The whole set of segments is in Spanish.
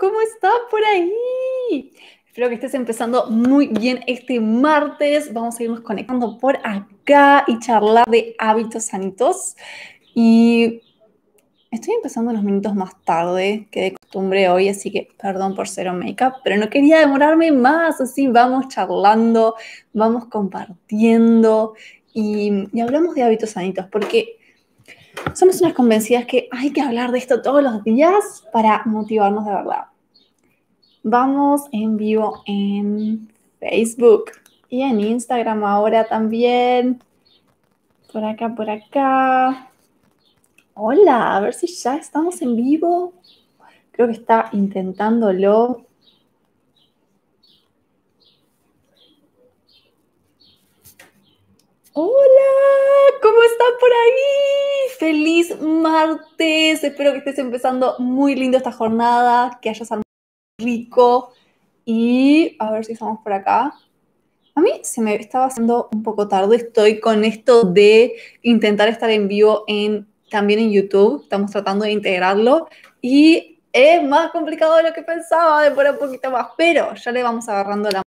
¿Cómo estás por ahí? Espero que estés empezando muy bien este martes. Vamos a irnos conectando por acá y charlar de hábitos sanitos. Y estoy empezando unos minutos más tarde que de costumbre hoy, así que perdón por cero make-up, pero no quería demorarme más. Así vamos charlando, vamos compartiendo y, y hablamos de hábitos sanitos porque somos unas convencidas que hay que hablar de esto todos los días para motivarnos de verdad. Vamos en vivo en Facebook y en Instagram ahora también. Por acá, por acá. Hola, a ver si ya estamos en vivo. Creo que está intentándolo. Hola, ¿cómo están por ahí? Feliz martes. Espero que estés empezando muy lindo esta jornada, que hayas rico. Y a ver si estamos por acá. A mí se me estaba haciendo un poco tarde. Estoy con esto de intentar estar en vivo en, también en YouTube. Estamos tratando de integrarlo. Y es más complicado de lo que pensaba, de por un poquito más. Pero ya le vamos agarrando la mano.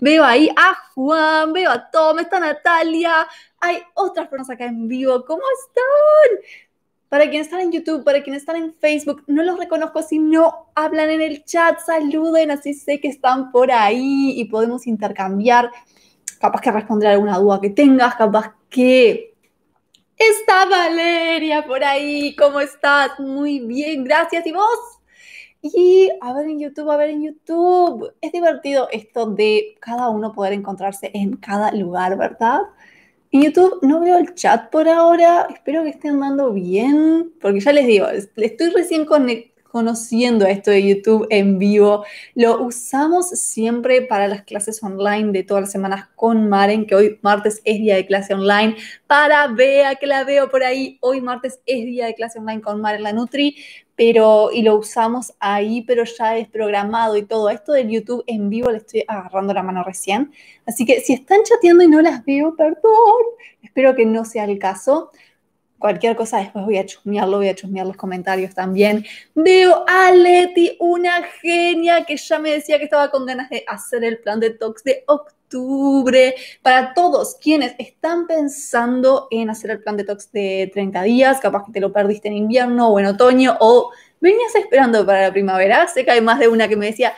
Veo ahí a Juan, veo a Tom, está Natalia, hay otras personas acá en vivo. ¿Cómo están? Para quienes están en YouTube, para quienes están en Facebook, no los reconozco si no hablan en el chat, saluden, así sé que están por ahí y podemos intercambiar. Capaz que responder alguna duda que tengas, capaz que Está Valeria por ahí, ¿cómo estás? Muy bien, gracias. ¿Y vos? Y a ver en YouTube, a ver en YouTube. Es divertido esto de cada uno poder encontrarse en cada lugar, ¿verdad? En YouTube no veo el chat por ahora. Espero que estén dando bien, porque ya les digo, estoy recién conectado conociendo esto de YouTube en vivo. Lo usamos siempre para las clases online de todas las semanas con Maren, que hoy martes es día de clase online. Para vea que la veo por ahí, hoy martes es día de clase online con Maren La Nutri pero y lo usamos ahí, pero ya es programado y todo. Esto del YouTube en vivo le estoy agarrando la mano recién. Así que si están chateando y no las veo, perdón. Espero que no sea el caso cualquier cosa, después voy a chusmearlo, voy a chusmear los comentarios también. Veo a Leti, una genia que ya me decía que estaba con ganas de hacer el plan de talks de octubre. Para todos quienes están pensando en hacer el plan de talks de 30 días, capaz que te lo perdiste en invierno o en otoño o venías esperando para la primavera, sé que hay más de una que me decía,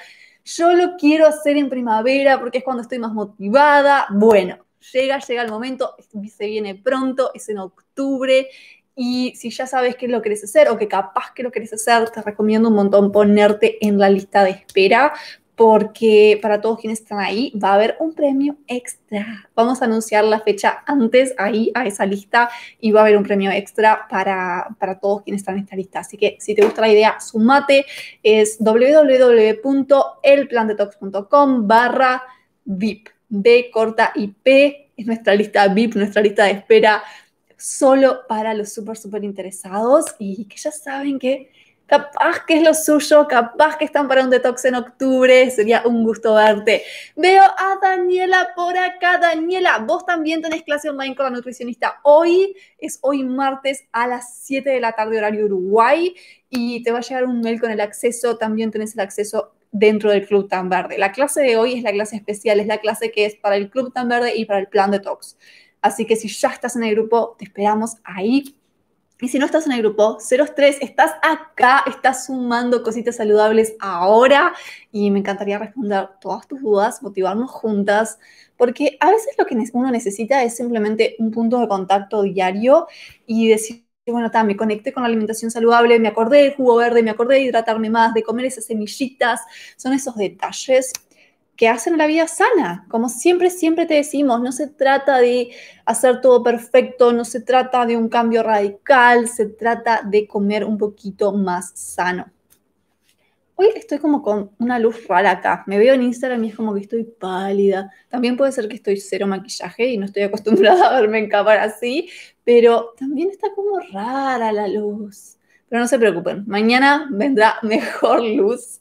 yo lo quiero hacer en primavera porque es cuando estoy más motivada. Bueno, llega, llega el momento, se viene pronto, es en octubre. Y si ya sabes qué lo quieres querés hacer o que capaz que lo querés hacer, te recomiendo un montón ponerte en la lista de espera porque para todos quienes están ahí va a haber un premio extra. Vamos a anunciar la fecha antes ahí a esa lista y va a haber un premio extra para, para todos quienes están en esta lista. Así que si te gusta la idea, sumate. Es www.elplantetox.com barra VIP. B corta y P, es nuestra lista VIP, nuestra lista de espera, solo para los súper, súper interesados y que ya saben que capaz que es lo suyo, capaz que están para un detox en octubre, sería un gusto verte. Veo a Daniela por acá. Daniela, vos también tenés clase online con la nutricionista hoy, es hoy martes a las 7 de la tarde horario Uruguay y te va a llegar un mail con el acceso, también tenés el acceso dentro del Club Tan Verde. La clase de hoy es la clase especial, es la clase que es para el Club Tan Verde y para el plan de talks. Así que si ya estás en el grupo, te esperamos ahí. Y si no estás en el grupo 03, estás acá, estás sumando cositas saludables ahora y me encantaría responder todas tus dudas, motivarnos juntas, porque a veces lo que uno necesita es simplemente un punto de contacto diario y decir y bueno, me conecté con la alimentación saludable, me acordé del jugo verde, me acordé de hidratarme más, de comer esas semillitas, son esos detalles que hacen la vida sana. Como siempre, siempre te decimos, no se trata de hacer todo perfecto, no se trata de un cambio radical, se trata de comer un poquito más sano. Hoy estoy como con una luz rara acá. Me veo en Instagram y es como que estoy pálida. También puede ser que estoy cero maquillaje y no estoy acostumbrada a verme en cámara así, pero también está como rara la luz. Pero no se preocupen, mañana vendrá mejor luz.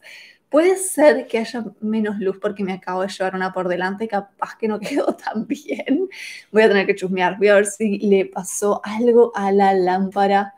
Puede ser que haya menos luz porque me acabo de llevar una por delante, capaz que no quedó tan bien. Voy a tener que chusmear, voy a ver si le pasó algo a la lámpara.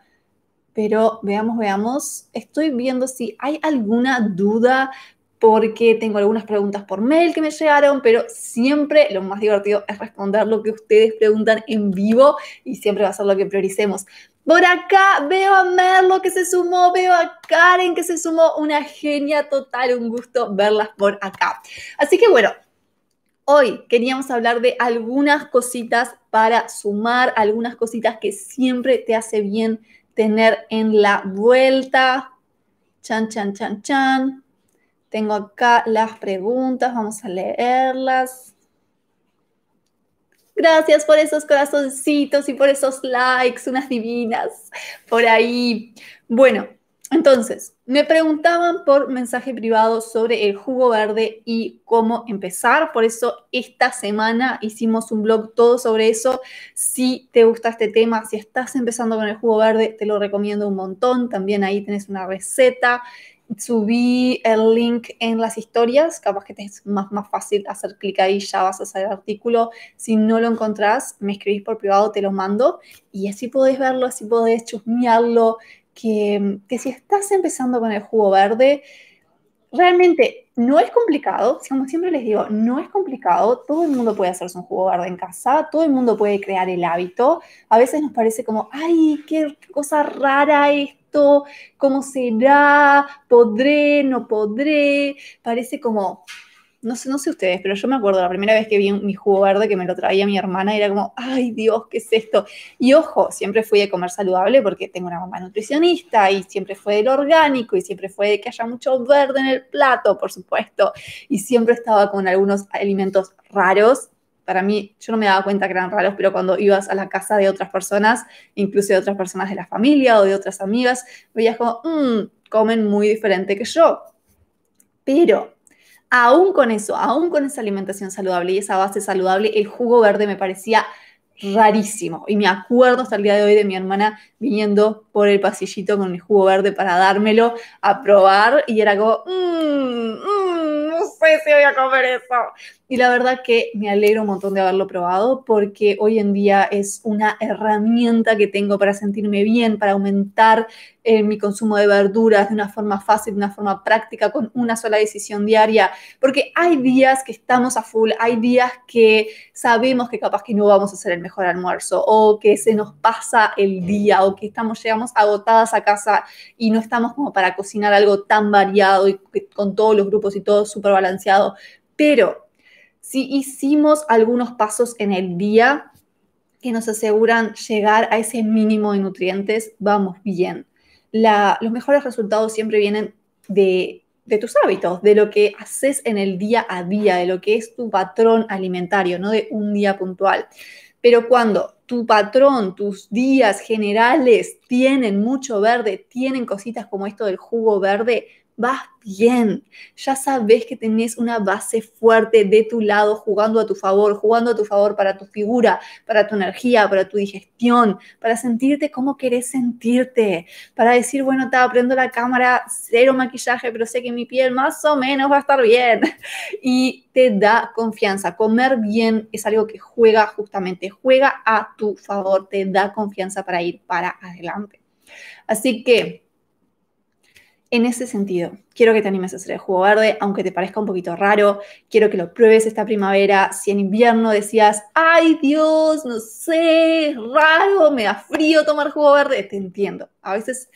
Pero veamos, veamos, estoy viendo si hay alguna duda porque tengo algunas preguntas por mail que me llegaron, pero siempre lo más divertido es responder lo que ustedes preguntan en vivo y siempre va a ser lo que prioricemos. Por acá veo a Merlo que se sumó, veo a Karen que se sumó, una genia total, un gusto verlas por acá. Así que bueno, hoy queríamos hablar de algunas cositas para sumar, algunas cositas que siempre te hace bien tener en la vuelta. Chan, chan, chan, chan. Tengo acá las preguntas, vamos a leerlas. Gracias por esos corazoncitos y por esos likes, unas divinas por ahí. Bueno, entonces, me preguntaban por mensaje privado sobre el jugo verde y cómo empezar. Por eso esta semana hicimos un blog todo sobre eso. Si te gusta este tema, si estás empezando con el jugo verde, te lo recomiendo un montón. También ahí tenés una receta subí el link en las historias, capaz que te es más, más fácil hacer clic ahí, ya vas a hacer el artículo. Si no lo encontrás, me escribís por privado, te lo mando y así podés verlo, así podés chusmearlo, que, que si estás empezando con el jugo verde, realmente no es complicado, como siempre les digo, no es complicado, todo el mundo puede hacerse un jugo verde en casa, todo el mundo puede crear el hábito, a veces nos parece como, ay, qué cosa rara esto ¿Cómo será? ¿Podré? ¿No podré? Parece como, no sé, no sé ustedes, pero yo me acuerdo la primera vez que vi mi jugo verde que me lo traía mi hermana, y era como, ay Dios, ¿qué es esto? Y ojo, siempre fui de comer saludable porque tengo una mamá nutricionista y siempre fue del orgánico y siempre fue de que haya mucho verde en el plato, por supuesto. Y siempre estaba con algunos alimentos raros para mí, yo no me daba cuenta que eran raros, pero cuando ibas a la casa de otras personas, incluso de otras personas de la familia o de otras amigas, veías como, mmm, comen muy diferente que yo. Pero aún con eso, aún con esa alimentación saludable y esa base saludable, el jugo verde me parecía rarísimo. Y me acuerdo hasta el día de hoy de mi hermana viniendo por el pasillito con el jugo verde para dármelo a probar y era como, mmm, mmm, voy a comer eso. Y la verdad que me alegro un montón de haberlo probado porque hoy en día es una herramienta que tengo para sentirme bien, para aumentar eh, mi consumo de verduras de una forma fácil, de una forma práctica, con una sola decisión diaria. Porque hay días que estamos a full, hay días que sabemos que capaz que no vamos a hacer el mejor almuerzo o que se nos pasa el día o que estamos, llegamos agotadas a casa y no estamos como para cocinar algo tan variado y con todos los grupos y todo súper balanceado, pero si hicimos algunos pasos en el día que nos aseguran llegar a ese mínimo de nutrientes, vamos bien. los mejores resultados siempre vienen de, de tus hábitos, de lo que haces en el día a día, de lo que es tu patrón alimentario, no de un día puntual. Pero cuando tu patrón, tus días generales tienen mucho verde, tienen cositas como esto del jugo verde, vas bien. Ya sabes que tenés una base fuerte de tu lado, jugando a tu favor, jugando a tu favor para tu figura, para tu energía, para tu digestión, para sentirte como querés sentirte, para decir, bueno, te aprendo la cámara, cero maquillaje, pero sé que mi piel más o menos va a estar bien. Y te da confianza. Comer bien es algo que juega justamente, juega a tu favor, te da confianza para ir para adelante. Así que en ese sentido, quiero que te animes a hacer el jugo verde, aunque te parezca un poquito raro. Quiero que lo pruebes esta primavera. Si en invierno decías, ay Dios, no sé, es raro, me da frío tomar jugo verde, te entiendo. A veces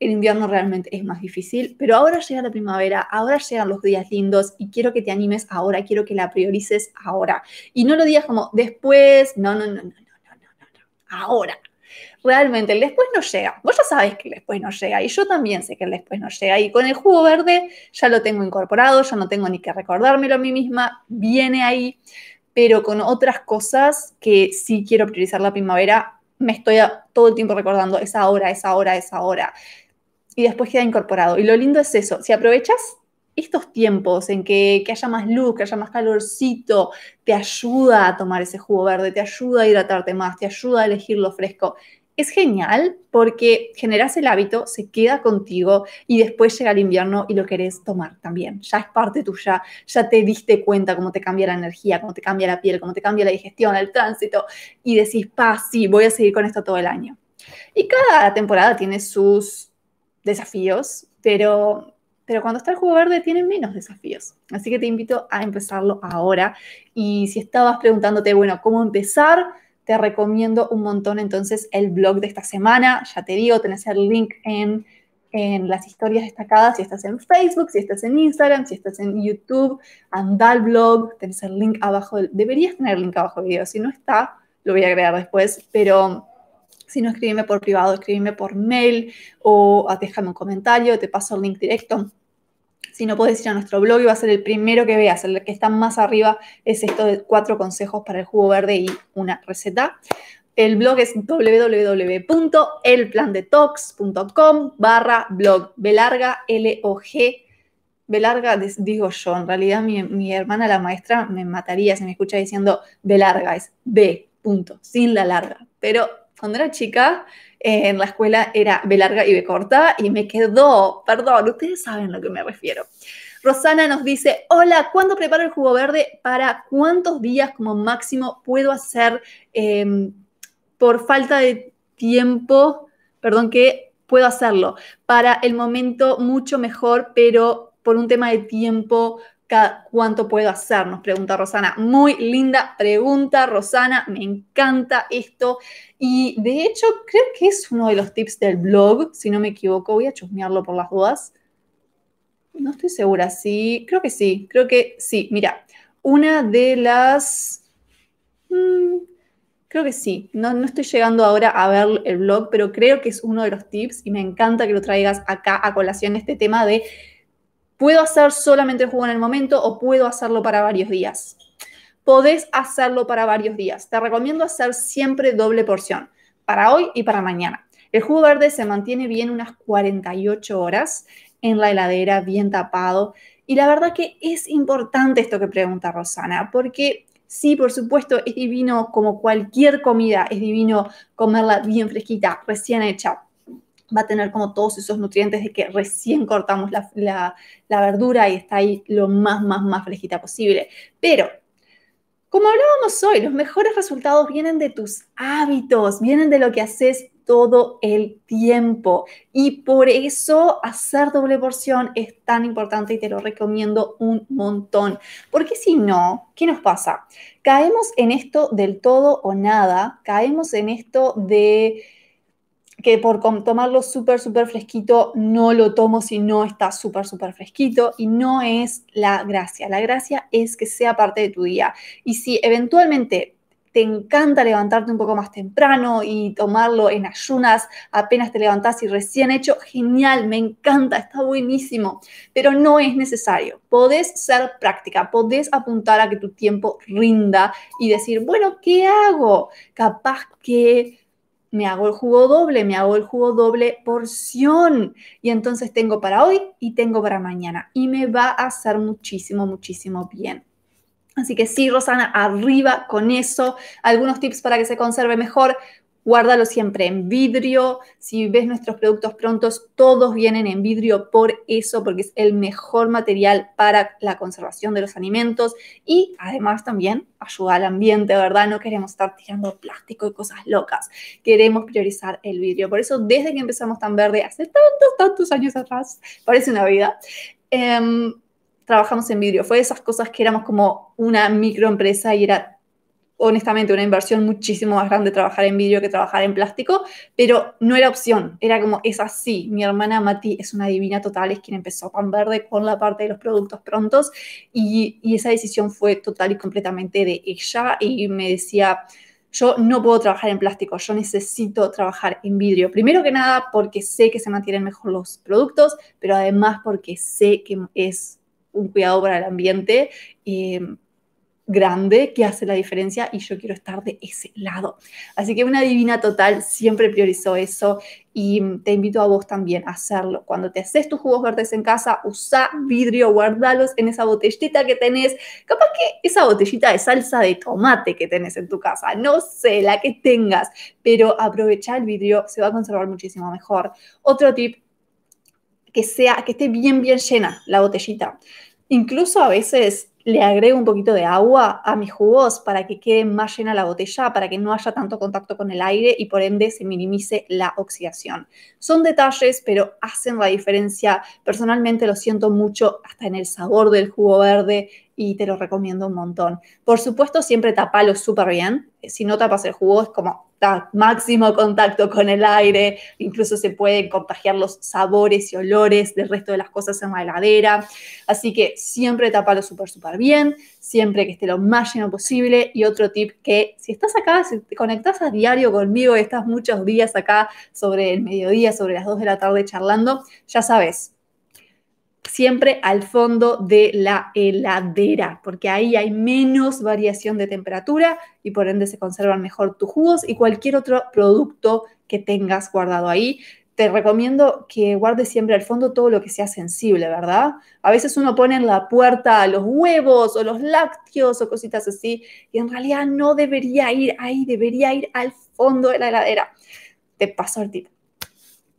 en invierno realmente es más difícil, pero ahora llega la primavera, ahora llegan los días lindos y quiero que te animes ahora, quiero que la priorices ahora. Y no lo digas como después, no, no, no, no, no, no, no, no, ahora Realmente el después no llega. Vos ya sabés que el después no llega y yo también sé que el después no llega. Y con el jugo verde ya lo tengo incorporado, ya no tengo ni que recordármelo a mí misma, viene ahí. Pero con otras cosas que sí quiero priorizar la primavera, me estoy todo el tiempo recordando esa hora, esa hora, esa hora. Y después queda incorporado. Y lo lindo es eso, si aprovechas estos tiempos en que, haya más luz, que haya más calorcito, te ayuda a tomar ese jugo verde, te ayuda a hidratarte más, te ayuda a elegir lo fresco. Es genial porque generas el hábito, se queda contigo y después llega el invierno y lo querés tomar también. Ya es parte tuya, ya te diste cuenta cómo te cambia la energía, cómo te cambia la piel, cómo te cambia la digestión, el tránsito y decís, pa, sí, voy a seguir con esto todo el año. Y cada temporada tiene sus desafíos, pero pero cuando está el jugo verde tienen menos desafíos. Así que te invito a empezarlo ahora. Y si estabas preguntándote, bueno, ¿cómo empezar? Te recomiendo un montón entonces el blog de esta semana. Ya te digo, tenés el link en, en las historias destacadas, si estás en Facebook, si estás en Instagram, si estás en YouTube, anda al blog, tenés el link abajo. deberías tener el link abajo del video. Si no está, lo voy a agregar después. Pero si no, escríbeme por privado, escríbeme por mail o ah, déjame un comentario, te paso el link directo. Si no puedes ir a nuestro blog y va a ser el primero que veas, el que está más arriba es esto de cuatro consejos para el jugo verde y una receta. El blog es www.elplandetox.com barra blog, belarga, L-O-G, Belarga, digo yo, en realidad mi, hermana, la maestra, me mataría si me escucha diciendo Belarga, es B, punto, sin la larga, pero cuando era chica, eh, en la escuela era B larga y B corta y me quedó, perdón, ustedes saben a lo que me refiero. Rosana nos dice, hola, ¿cuándo preparo el jugo verde? ¿Para cuántos días como máximo puedo hacer em, por falta de tiempo? Perdón, ¿qué puedo hacerlo. Para el momento mucho mejor, pero por un tema de tiempo cuánto puedo hacer, nos pregunta Rosana. Muy linda pregunta, Rosana, me encanta esto. Y de hecho, creo que es uno de los tips del blog, si no me equivoco, voy a chusmearlo por las dudas. No estoy segura, sí, creo que sí, creo que sí. Mira, una de las... Mm, creo que sí, no, no estoy llegando ahora a ver el blog, pero creo que es uno de los tips y me encanta que lo traigas acá a colación este tema de Puedo hacer solamente el jugo en el momento o puedo hacerlo para varios días. Podés hacerlo para varios días. Te recomiendo hacer siempre doble porción, para hoy y para mañana. El jugo verde se mantiene bien unas 48 horas en la heladera, bien tapado. Y la verdad que es importante esto que pregunta Rosana, porque Sí, por supuesto, es divino como cualquier comida, es divino comerla bien fresquita, recién hecha va a tener como todos esos nutrientes de que recién cortamos la, verdura y está ahí lo más, más, más fresquita posible. Pero, como hablábamos hoy, los mejores resultados vienen de tus hábitos, vienen de lo que haces todo el tiempo. Y por eso hacer doble porción es tan importante y te lo recomiendo un montón. Porque si no, ¿qué nos pasa? Caemos en esto del todo o nada, caemos en esto de que por tomarlo súper, súper fresquito, no lo tomo si no está súper, súper fresquito. Y no es la gracia. La gracia es que sea parte de tu día. Y si eventualmente te encanta levantarte un poco más temprano y tomarlo en ayunas, apenas te levantas y recién hecho, genial, me encanta, está buenísimo, pero no es necesario. Podés ser práctica, podés apuntar a que tu tiempo rinda y decir, bueno, ¿qué hago? Capaz que me hago el jugo doble, me hago el jugo doble porción. Y entonces tengo para hoy y tengo para mañana. Y me va a hacer muchísimo, muchísimo bien. Así que sí, Rosana, arriba con eso. Algunos tips para que se conserve mejor guárdalo siempre en vidrio. Si ves nuestros productos prontos, todos vienen en vidrio por eso, porque es el mejor material para la conservación de los alimentos y además también ayuda al ambiente, ¿verdad? No queremos estar tirando plástico y cosas locas. Queremos priorizar el vidrio. Por eso, desde que empezamos Tan Verde, hace tantos, tantos años atrás, parece una vida, em, trabajamos en vidrio. Fue de esas cosas que éramos como una microempresa y era honestamente una inversión muchísimo más grande trabajar en vidrio que trabajar en plástico, pero no era opción, era como, es así, mi hermana Mati es una divina total, es quien empezó Pan Verde con la parte de los productos prontos y, esa decisión fue total y completamente de ella y me decía, yo no puedo trabajar en plástico, yo necesito trabajar en vidrio. Primero que nada porque sé que se mantienen mejor los productos, pero además porque sé que es un cuidado para el ambiente grande que hace la diferencia y yo quiero estar de ese lado. Así que una divina total siempre priorizó eso y te invito a vos también a hacerlo. Cuando te haces tus jugos verdes en casa, usa vidrio, guardalos en esa botellita que tenés, capaz que esa botellita de salsa de tomate que tenés en tu casa, no sé, la que tengas, pero aprovecha el vidrio, se va a conservar muchísimo mejor. Otro tip, que sea que esté bien bien llena la botellita. Incluso a veces le agrego un poquito de agua a mis jugos para que quede más llena la botella, para que no haya tanto contacto con el aire y por ende se minimice la oxidación. Son detalles, pero hacen la diferencia. Personalmente lo siento mucho hasta en el sabor del jugo verde y te lo recomiendo un montón. Por supuesto, siempre tapalo súper bien. Si no tapas el jugo es como máximo contacto con el aire, incluso se pueden contagiar los sabores y olores del resto de las cosas en la heladera. Así que siempre tapalo súper, súper bien, siempre que esté lo más lleno posible. Y otro tip que si estás acá, si te conectas a diario conmigo y estás muchos días acá sobre el mediodía, sobre las 2 de la tarde charlando, ya sabes, siempre al fondo de la heladera, porque ahí hay menos variación de temperatura y por ende se conservan mejor tus jugos y cualquier otro producto que tengas guardado ahí. Te recomiendo que guardes siempre al fondo todo lo que sea sensible, ¿verdad? A veces uno pone en la puerta los huevos o los lácteos o cositas así y en realidad no debería ir ahí, debería ir al fondo de la heladera. Te paso el tip.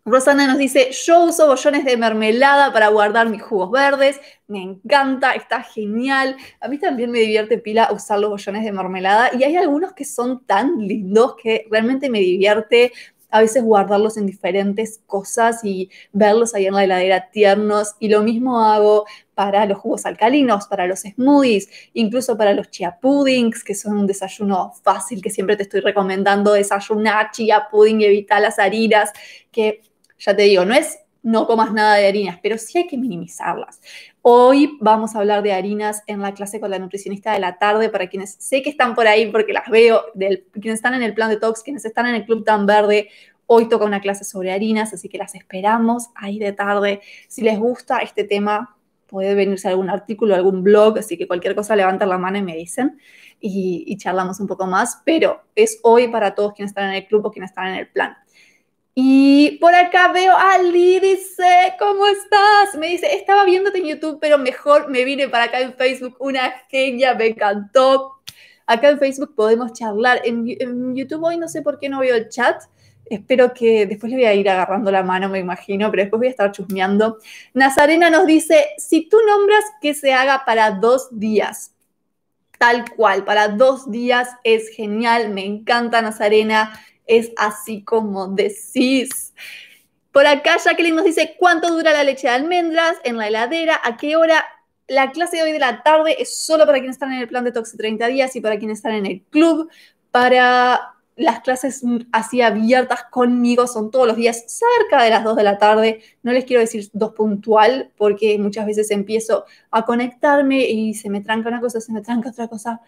Rosana nos dice, yo uso bollones de mermelada para guardar mis jugos verdes, me encanta, está genial. A mí también me divierte pila usar los bollones de mermelada y hay algunos que son tan lindos que realmente me divierte a veces guardarlos en diferentes cosas y verlos ahí en la heladera tiernos. Y lo mismo hago para los jugos alcalinos, para los smoothies, incluso para los chia puddings, que son un desayuno fácil que siempre te estoy recomendando desayunar chia pudding, evitar las harinas, que ya te digo, no es no comas nada de harinas, pero sí hay que minimizarlas. Hoy vamos a hablar de harinas en la clase con la nutricionista de la tarde, para quienes sé que están por ahí, porque las veo, del, quienes están en el plan de talks, quienes están en el club tan verde, hoy toca una clase sobre harinas, así que las esperamos ahí de tarde. Si les gusta este tema, puede venirse algún artículo, algún blog, así que cualquier cosa levanten la mano y me dicen y, y charlamos un poco más, pero es hoy para todos quienes están en el club o quienes están en el plan. Y por acá veo a Lidice, dice, ¿cómo estás? Me dice, estaba viéndote en YouTube, pero mejor me vine para acá en Facebook, una genia, me encantó. Acá en Facebook podemos charlar. En, en YouTube hoy no sé por qué no veo el chat. Espero que después le voy a ir agarrando la mano, me imagino, pero después voy a estar chusmeando. Nazarena nos dice, si tú nombras que se haga para dos días, tal cual, para dos días es genial, me encanta Nazarena es así como decís. Por acá Jacqueline nos dice, ¿cuánto dura la leche de almendras en la heladera? ¿A qué hora? La clase de hoy de la tarde es solo para quienes están en el plan de Tox 30 días y para quienes están en el club. Para las clases así abiertas conmigo son todos los días cerca de las 2 de la tarde. No les quiero decir dos puntual porque muchas veces empiezo a conectarme y se me tranca una cosa, se me tranca otra cosa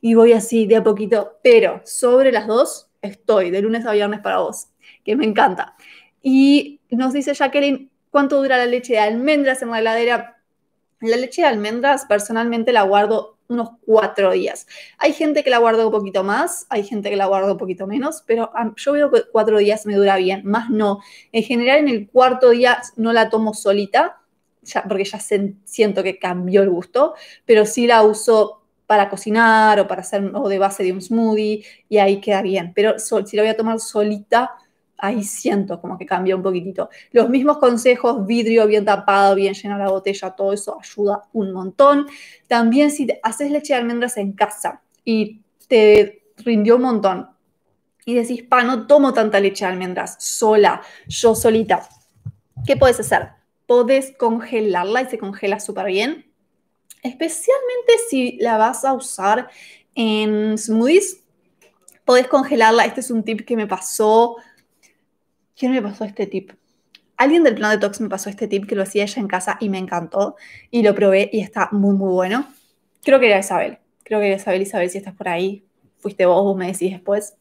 y voy así de a poquito. Pero sobre las 2 estoy de lunes a viernes para vos, que me encanta. Y nos dice Jacqueline, ¿cuánto dura la leche de almendras en la heladera? La leche de almendras personalmente la guardo unos cuatro días. Hay gente que la guarda un poquito más, hay gente que la guarda un poquito menos, pero yo veo que cuatro días me dura bien, más no. En general en el cuarto día no la tomo solita, ya, porque ya siento que cambió el gusto, pero sí la uso para cocinar o para hacer o de base de un smoothie y ahí queda bien. Pero si la voy a tomar solita, ahí siento como que cambia un poquitito. Los mismos consejos, vidrio bien tapado, bien llena la botella, todo eso ayuda un montón. También si haces leche de almendras en casa y te rindió un montón y decís, pa, no tomo tanta leche de almendras sola, yo solita, ¿qué puedes hacer? Podés congelarla y se congela súper bien especialmente si la vas a usar en smoothies. Podés congelarla. Este es un tip que me pasó. ¿Quién me pasó este tip? Alguien del plan de Tox me pasó este tip que lo hacía ella en casa y me encantó. Y lo probé y está muy, muy bueno. Creo que era Isabel. Creo que era Isabel. Isabel, si estás por ahí, fuiste vos, vos me decís después.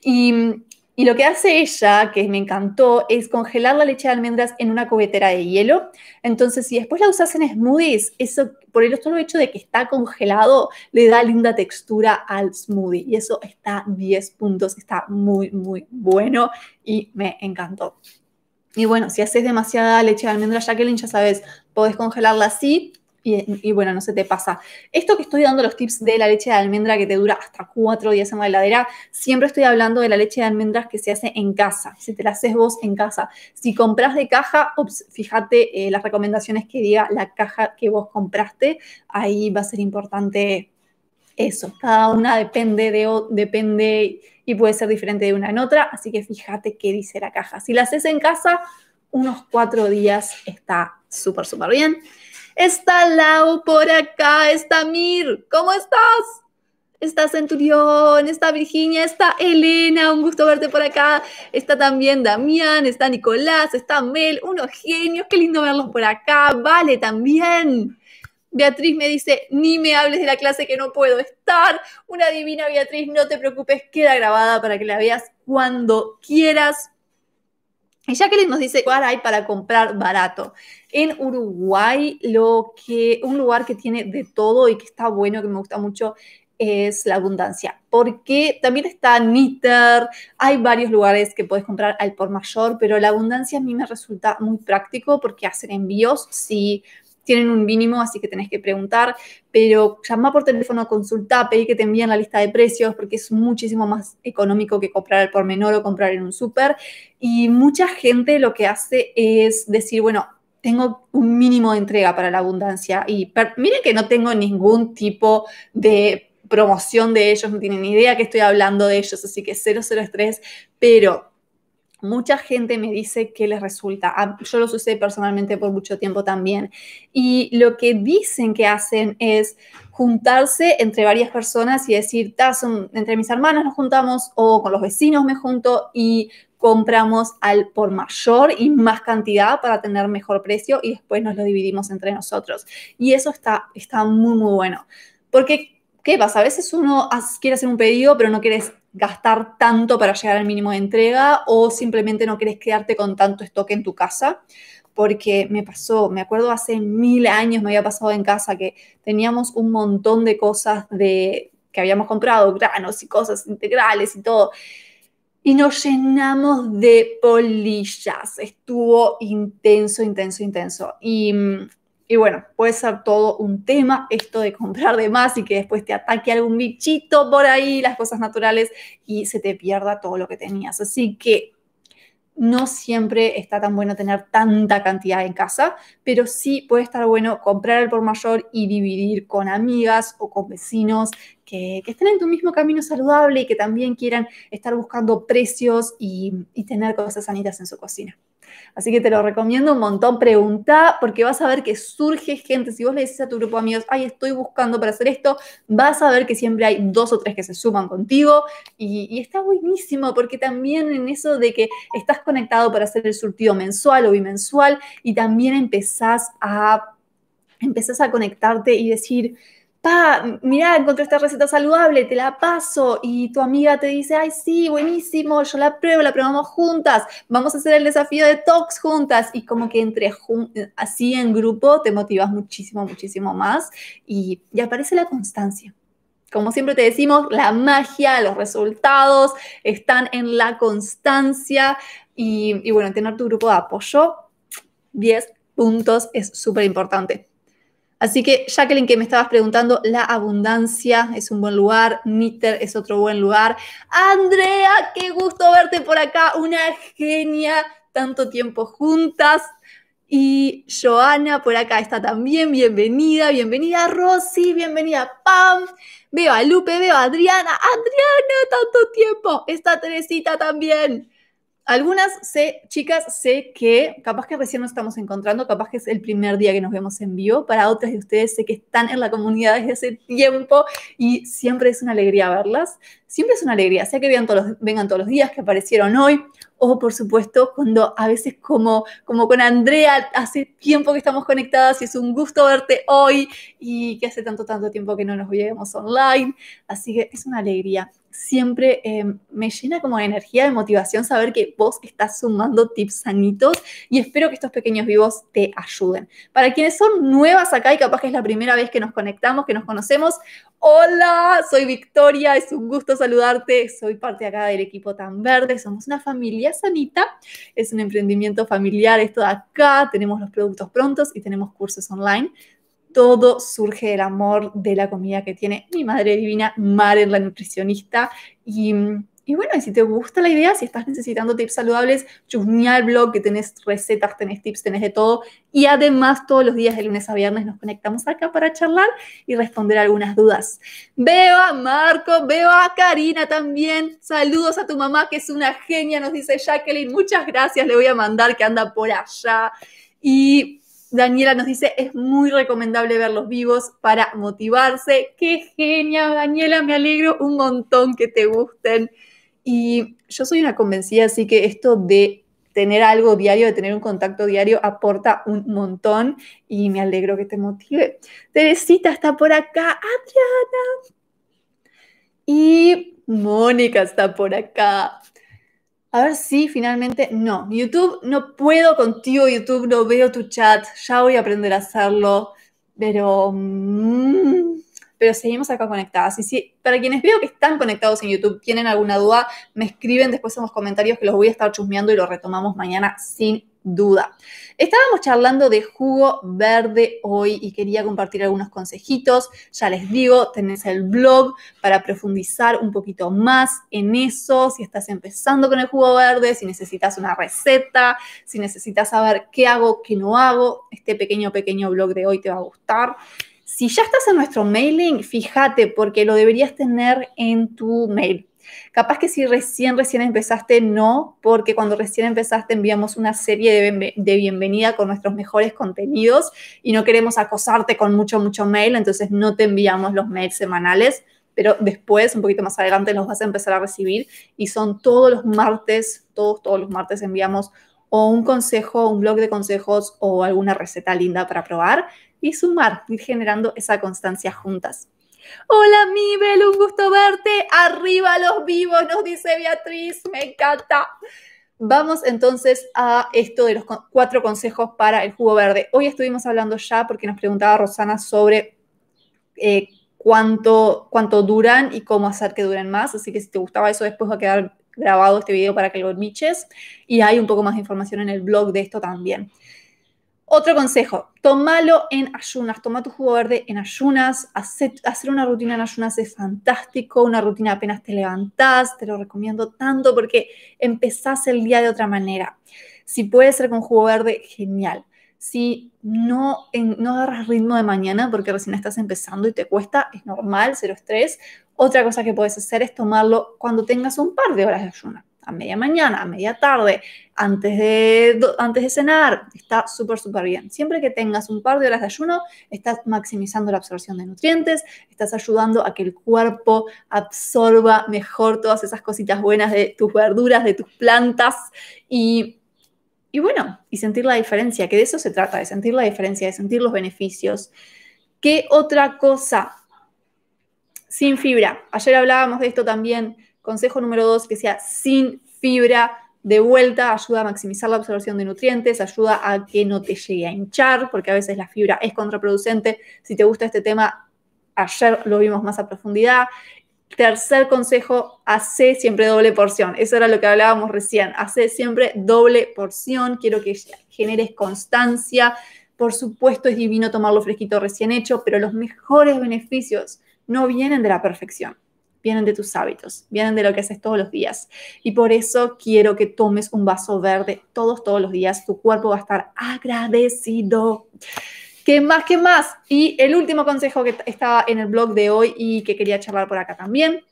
Y y lo que hace ella, que me encantó, es congelar la leche de almendras en una cubetera de hielo. Entonces, si después la usas en smoothies, eso por el solo hecho de que está congelado, le da linda textura al smoothie. Y eso está 10 puntos, está muy, muy bueno y me encantó. Y bueno, si haces demasiada leche de almendras, Jacqueline, ya sabes, podés congelarla así y, bueno, no se te pasa. Esto que estoy dando los tips de la leche de almendra que te dura hasta cuatro días en la heladera, siempre estoy hablando de la leche de almendras que se hace en casa, si te la haces vos en casa. Si compras de caja, fíjate eh, las recomendaciones que diga la caja que vos compraste, ahí va a ser importante eso. Cada una depende de depende y puede ser diferente de una en otra, así que fíjate qué dice la caja. Si la haces en casa, unos cuatro días está súper, súper bien. Está Lau por acá, está Mir. ¿Cómo estás? Está Centurión, está Virginia, está Elena, un gusto verte por acá. Está también Damián, está Nicolás, está Mel, unos genios, qué lindo verlos por acá. Vale, también. Beatriz me dice, ni me hables de la clase que no puedo estar. Una divina Beatriz, no te preocupes, queda grabada para que la veas cuando quieras. Y Jacqueline nos dice, ¿cuál hay para comprar barato? En Uruguay, lo que, un lugar que tiene de todo y que está bueno, que me gusta mucho, es la abundancia. Porque también está Niter, hay varios lugares que puedes comprar al por mayor, pero la abundancia a mí me resulta muy práctico porque hacen envíos si... Sí, tienen un mínimo, así que tenés que preguntar, pero llama por teléfono, consulta, pedí que te envíen la lista de precios porque es muchísimo más económico que comprar al por menor o comprar en un súper. Y mucha gente lo que hace es decir, bueno, tengo un mínimo de entrega para la abundancia y miren que no tengo ningún tipo de promoción de ellos, no tienen ni idea que estoy hablando de ellos, así que 003, pero Mucha gente me dice que les resulta. Yo lo usé personalmente por mucho tiempo también. Y lo que dicen que hacen es juntarse entre varias personas y decir, son, entre mis hermanas nos juntamos o con los vecinos me junto y compramos al por mayor y más cantidad para tener mejor precio y después nos lo dividimos entre nosotros. Y eso está, está muy, muy bueno. Porque, ¿qué pasa? A veces uno quiere hacer un pedido, pero no quieres gastar tanto para llegar al mínimo de entrega o simplemente no querés quedarte con tanto stock en tu casa. Porque me pasó, me acuerdo hace mil años me había pasado en casa que teníamos un montón de cosas de, que habíamos comprado, granos y cosas integrales y todo y nos llenamos de polillas. Estuvo intenso, intenso, intenso. Y mm, y bueno, puede ser todo un tema esto de comprar de más y que después te ataque algún bichito por ahí, las cosas naturales, y se te pierda todo lo que tenías. Así que no siempre está tan bueno tener tanta cantidad en casa, pero sí puede estar bueno comprar el por mayor y dividir con amigas o con vecinos que, estén en tu mismo camino saludable y que también quieran estar buscando precios y tener cosas sanitas en su cocina. Así que te lo recomiendo un montón. Pregunta, porque vas a ver que surge gente. Si vos le decís a tu grupo de amigos, ay, estoy buscando para hacer esto, vas a ver que siempre hay dos o tres que se suman contigo. Y, está buenísimo, porque también en eso de que estás conectado para hacer el surtido mensual o bimensual, y también empezás a, empezás a conectarte y decir, pa, mira, encontré esta receta saludable, te la paso. Y tu amiga te dice, ay, sí, buenísimo, yo la pruebo, la probamos juntas, vamos a hacer el desafío de tox juntas. Y como que entre así en grupo te motivas muchísimo, muchísimo más y, aparece la constancia. Como siempre te decimos, la magia, los resultados están en la constancia y, y bueno, tener tu grupo de apoyo, 10 puntos es súper importante. Así que, Jacqueline, que me estabas preguntando, la abundancia es un buen lugar, Niter es otro buen lugar. Andrea, qué gusto verte por acá, una genia, tanto tiempo juntas. Y Joana por acá está también, bienvenida, bienvenida Rosy, bienvenida Pam. Veo a Lupe, veo a Adriana, Adriana, tanto tiempo. Está Teresita también. Algunas sé, chicas, sé que capaz que recién nos estamos encontrando, capaz que es el primer día que nos vemos en vivo. Para otras de ustedes sé que están en la comunidad desde hace tiempo y siempre es una alegría verlas siempre es una alegría, sea que vengan todos los, vengan todos los días que aparecieron hoy, o por supuesto cuando a veces como, como con Andrea, hace tiempo que estamos conectadas y es un gusto verte hoy y que hace tanto, tanto tiempo que no nos vemos online, así que es una alegría. Siempre em, me llena como de energía, de motivación saber que vos estás sumando tips sanitos y espero que estos pequeños vivos te ayuden. Para quienes son nuevas acá y capaz que es la primera vez que nos conectamos, que nos conocemos, Hola, soy Victoria, es un gusto saludarte, soy parte acá del equipo Tan Verde, somos una familia sanita, es un emprendimiento familiar esto de acá, tenemos los productos prontos y tenemos cursos online. Todo surge del amor de la comida que tiene mi madre divina, Maren, la nutricionista, y mm, y bueno, si te gusta la idea, si estás necesitando tips saludables, chusmea al blog que tenés recetas, tenés tips, tenés de todo. Y además todos los días de lunes a viernes nos conectamos acá para charlar y responder algunas dudas. Veo a Marco, veo a Karina también. Saludos a tu mamá que es una genia, nos dice Jacqueline. Muchas gracias, le voy a mandar que anda por allá. Y Daniela nos dice, es muy recomendable verlos vivos para motivarse. Qué genial, Daniela, me alegro un montón que te gusten. Y yo soy una convencida, así que esto de tener algo diario, de tener un contacto diario, aporta un montón y me alegro que te motive. Teresita está por acá, Adriana. Y Mónica está por acá. A ver si finalmente, no, YouTube, no puedo contigo, YouTube, no veo tu chat, ya voy a aprender a hacerlo, pero... Mm, pero seguimos acá conectadas. Y si, para quienes veo que están conectados en YouTube, tienen alguna duda, me escriben después en los comentarios que los voy a estar chusmeando y lo retomamos mañana sin duda. Estábamos charlando de jugo verde hoy y quería compartir algunos consejitos. Ya les digo, tenés el blog para profundizar un poquito más en eso, si estás empezando con el jugo verde, si necesitas una receta, si necesitas saber qué hago, qué no hago, este pequeño, pequeño blog de hoy te va a gustar. Si ya estás en nuestro mailing, fíjate porque lo deberías tener en tu mail. Capaz que si recién, recién empezaste, no, porque cuando recién empezaste enviamos una serie de, bienvenida con nuestros mejores contenidos y no queremos acosarte con mucho, mucho mail, entonces no te enviamos los mails semanales, pero después, un poquito más adelante, los vas a empezar a recibir y son todos los martes, todos, todos los martes enviamos o un consejo, un blog de consejos o alguna receta linda para probar y sumar, ir generando esa constancia juntas. Hola, Mibel, un gusto verte. Arriba los vivos, nos dice Beatriz, me encanta. Vamos entonces a esto de los cuatro consejos para el jugo verde. Hoy estuvimos hablando ya porque nos preguntaba Rosana sobre eh, cuánto, duran y cómo hacer que duren más. Así que si te gustaba eso, después va a quedar grabado este video para que lo miches y hay un poco más de información en el blog de esto también. Otro consejo, tomalo en ayunas, toma tu jugo verde en ayunas, hacer una rutina en ayunas es fantástico, una rutina apenas te levantás, te lo recomiendo tanto porque empezás el día de otra manera. Si puedes ser con jugo verde, genial. Si no, no agarras ritmo de mañana porque recién estás empezando y te cuesta, es normal, cero estrés. Otra cosa que puedes hacer es tomarlo cuando tengas un par de horas de ayunas a media mañana, a media tarde, antes de, antes de cenar, está súper, súper bien. Siempre que tengas un par de horas de ayuno, estás maximizando la absorción de nutrientes, estás ayudando a que el cuerpo absorba mejor todas esas cositas buenas de tus verduras, de tus plantas y y bueno, y sentir la diferencia, que de eso se trata, de sentir la diferencia, de sentir los beneficios. ¿Qué otra cosa? Sin fibra. Ayer hablábamos de esto también. Consejo número dos, que sea sin fibra. De vuelta, ayuda a maximizar la absorción de nutrientes, ayuda a que no te llegue a hinchar, porque a veces la fibra es contraproducente. Si te gusta este tema, ayer lo vimos más a profundidad. Tercer consejo, hace siempre doble porción. Eso era lo que hablábamos recién. Hace siempre doble porción. Quiero que generes constancia. Por supuesto, es divino tomarlo fresquito recién hecho, pero los mejores beneficios no vienen de la perfección vienen de tus hábitos, vienen de lo que haces todos los días. Y por eso quiero que tomes un vaso verde todos, todos los días. Tu cuerpo va a estar agradecido. ¿Qué más? ¿Qué más? Y el último consejo que estaba en el blog de hoy y que quería charlar por acá también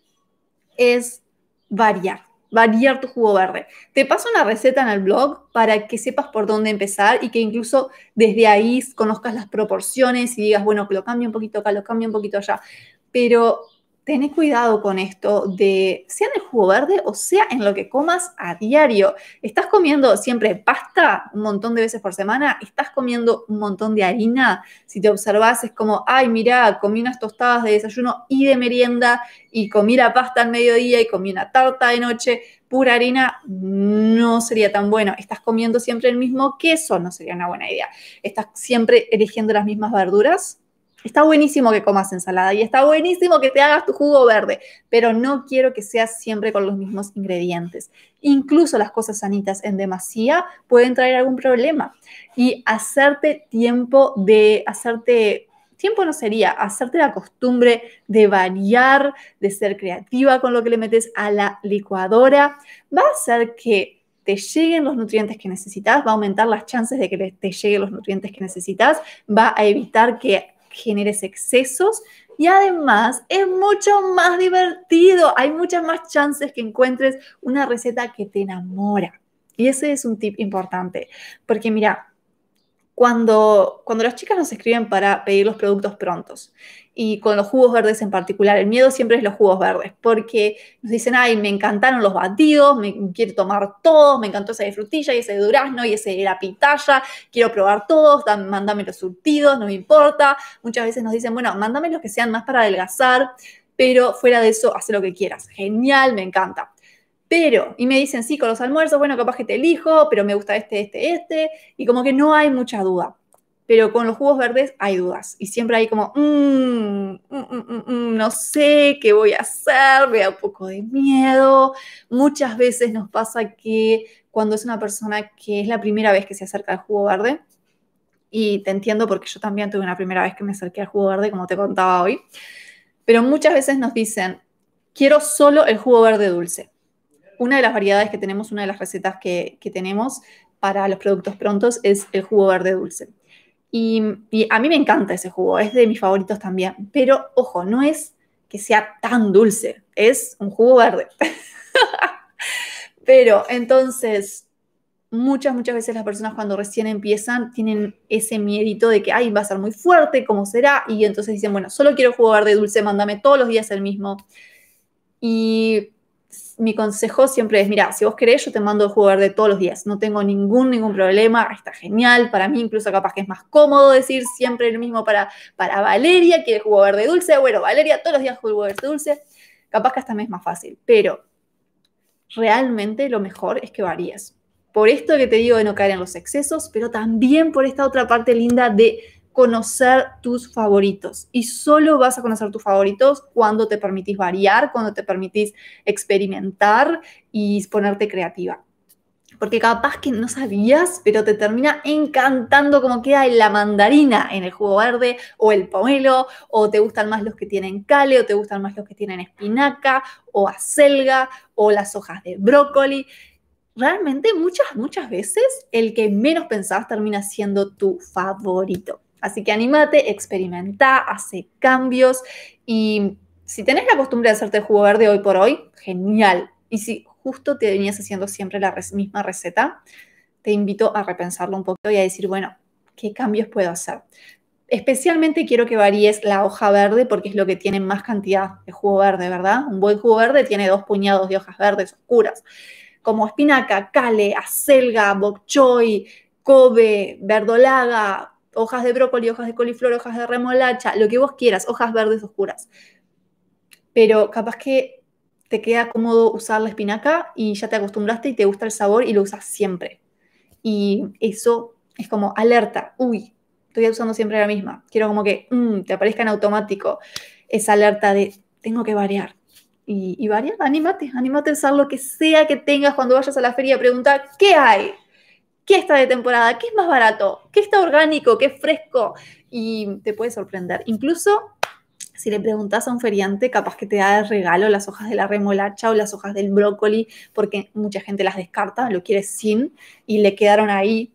es variar, variar tu jugo verde. Te paso una receta en el blog para que sepas por dónde empezar y que incluso desde ahí conozcas las proporciones y digas, bueno, lo cambio un poquito acá, lo cambio un poquito allá. Pero ten cuidado con esto de, sea en el jugo verde o sea en lo que comas a diario. Estás comiendo siempre pasta un montón de veces por semana, estás comiendo un montón de harina. Si te observas es como, ay, mira, comí unas tostadas de desayuno y de merienda y comí la pasta al mediodía y comí una tarta de noche. Pura harina no sería tan bueno. Estás comiendo siempre el mismo queso, no sería una buena idea. Estás siempre eligiendo las mismas verduras, Está buenísimo que comas ensalada y está buenísimo que te hagas tu jugo verde, pero no quiero que sea siempre con los mismos ingredientes. Incluso las cosas sanitas en demasía pueden traer algún problema y hacerte tiempo de hacerte tiempo no sería hacerte la costumbre de variar, de ser creativa con lo que le metes a la licuadora, va a hacer que te lleguen los nutrientes que necesitas, va a aumentar las chances de que te lleguen los nutrientes que necesitas, va a evitar que generes excesos y además es mucho más divertido. Hay muchas más chances que encuentres una receta que te enamora. Y ese es un tip importante, porque mira, cuando, cuando las chicas nos escriben para pedir los productos prontos, y con los jugos verdes en particular, el miedo siempre es los jugos verdes, porque nos dicen, ay, me encantaron los batidos, me quiero tomar todos, me encantó ese de frutilla y ese de durazno y ese de la pitaya, quiero probar todos, mándame los surtidos, no me importa. Muchas veces nos dicen, bueno, mándame los que sean más para adelgazar, pero fuera de eso, haz lo que quieras. Genial, me encanta pero, y me dicen, sí, con los almuerzos, bueno, capaz que te elijo, pero me gusta este, este, este, y como que no hay mucha duda. Pero con los jugos verdes hay dudas y siempre hay como, mm, mm, mm, no sé qué voy a hacer, me da un poco de miedo. Muchas veces nos pasa que cuando es una persona que es la primera vez que se acerca al jugo verde, y te entiendo porque yo también tuve una primera vez que me acerqué al jugo verde, como te contaba hoy, pero muchas veces nos dicen, quiero solo el jugo verde dulce una de las variedades que tenemos, una de las recetas que, tenemos para los productos prontos es el jugo verde dulce. Y, y, a mí me encanta ese jugo, es de mis favoritos también. Pero ojo, no es que sea tan dulce, es un jugo verde. Pero entonces, muchas, muchas veces las personas cuando recién empiezan tienen ese miedito de que, ay, va a ser muy fuerte, ¿cómo será? Y entonces dicen, bueno, solo quiero jugo verde dulce, mándame todos los días el mismo. Y mi consejo siempre es, mira, si vos querés, yo te mando el jugar de todos los días, no tengo ningún, ningún problema, está genial, para mí incluso capaz que es más cómodo decir siempre el mismo para, para Valeria, quiere jugo verde dulce, bueno, Valeria, todos los días jugo verde dulce, capaz que hasta me es más fácil, pero realmente lo mejor es que varías, Por esto que te digo de no caer en los excesos, pero también por esta otra parte linda de conocer tus favoritos. Y solo vas a conocer tus favoritos cuando te permitís variar, cuando te permitís experimentar y ponerte creativa. Porque capaz que no sabías, pero te termina encantando cómo queda la mandarina en el jugo verde o el pomelo, o te gustan más los que tienen cale, o te gustan más los que tienen espinaca, o acelga, o las hojas de brócoli realmente muchas, muchas veces el que menos pensabas termina siendo tu favorito. Así que anímate, experimenta, hace cambios y si tenés la costumbre de hacerte jugo verde hoy por hoy, genial. Y si justo te venías haciendo siempre la misma receta, te invito a repensarlo un poquito y a decir, bueno, ¿qué cambios puedo hacer? Especialmente quiero que varíes la hoja verde porque es lo que tiene más cantidad de jugo verde, ¿verdad? Un buen jugo verde tiene dos puñados de hojas verdes oscuras, como espinaca, cale, acelga, bok choy, kobe, verdolaga, hojas de brócoli, hojas de coliflor, hojas de remolacha, lo que vos quieras, hojas verdes oscuras. Pero capaz que te queda cómodo usar la espinaca y ya te acostumbraste y te gusta el sabor y lo usas siempre. Y eso es como alerta, uy, estoy usando siempre la misma. Quiero como que mm, te aparezca en automático esa alerta de tengo que variar. Y, variar, anímate, anímate a usar lo que sea que tengas cuando vayas a la feria, a preguntar, ¿qué hay? qué está de temporada, qué es más barato, qué está orgánico, qué es fresco. Y te puede sorprender. Incluso si le preguntas a un feriante, capaz que te da de regalo las hojas de la remolacha o las hojas del brócoli, porque mucha gente las descarta, lo quiere sin y le quedaron ahí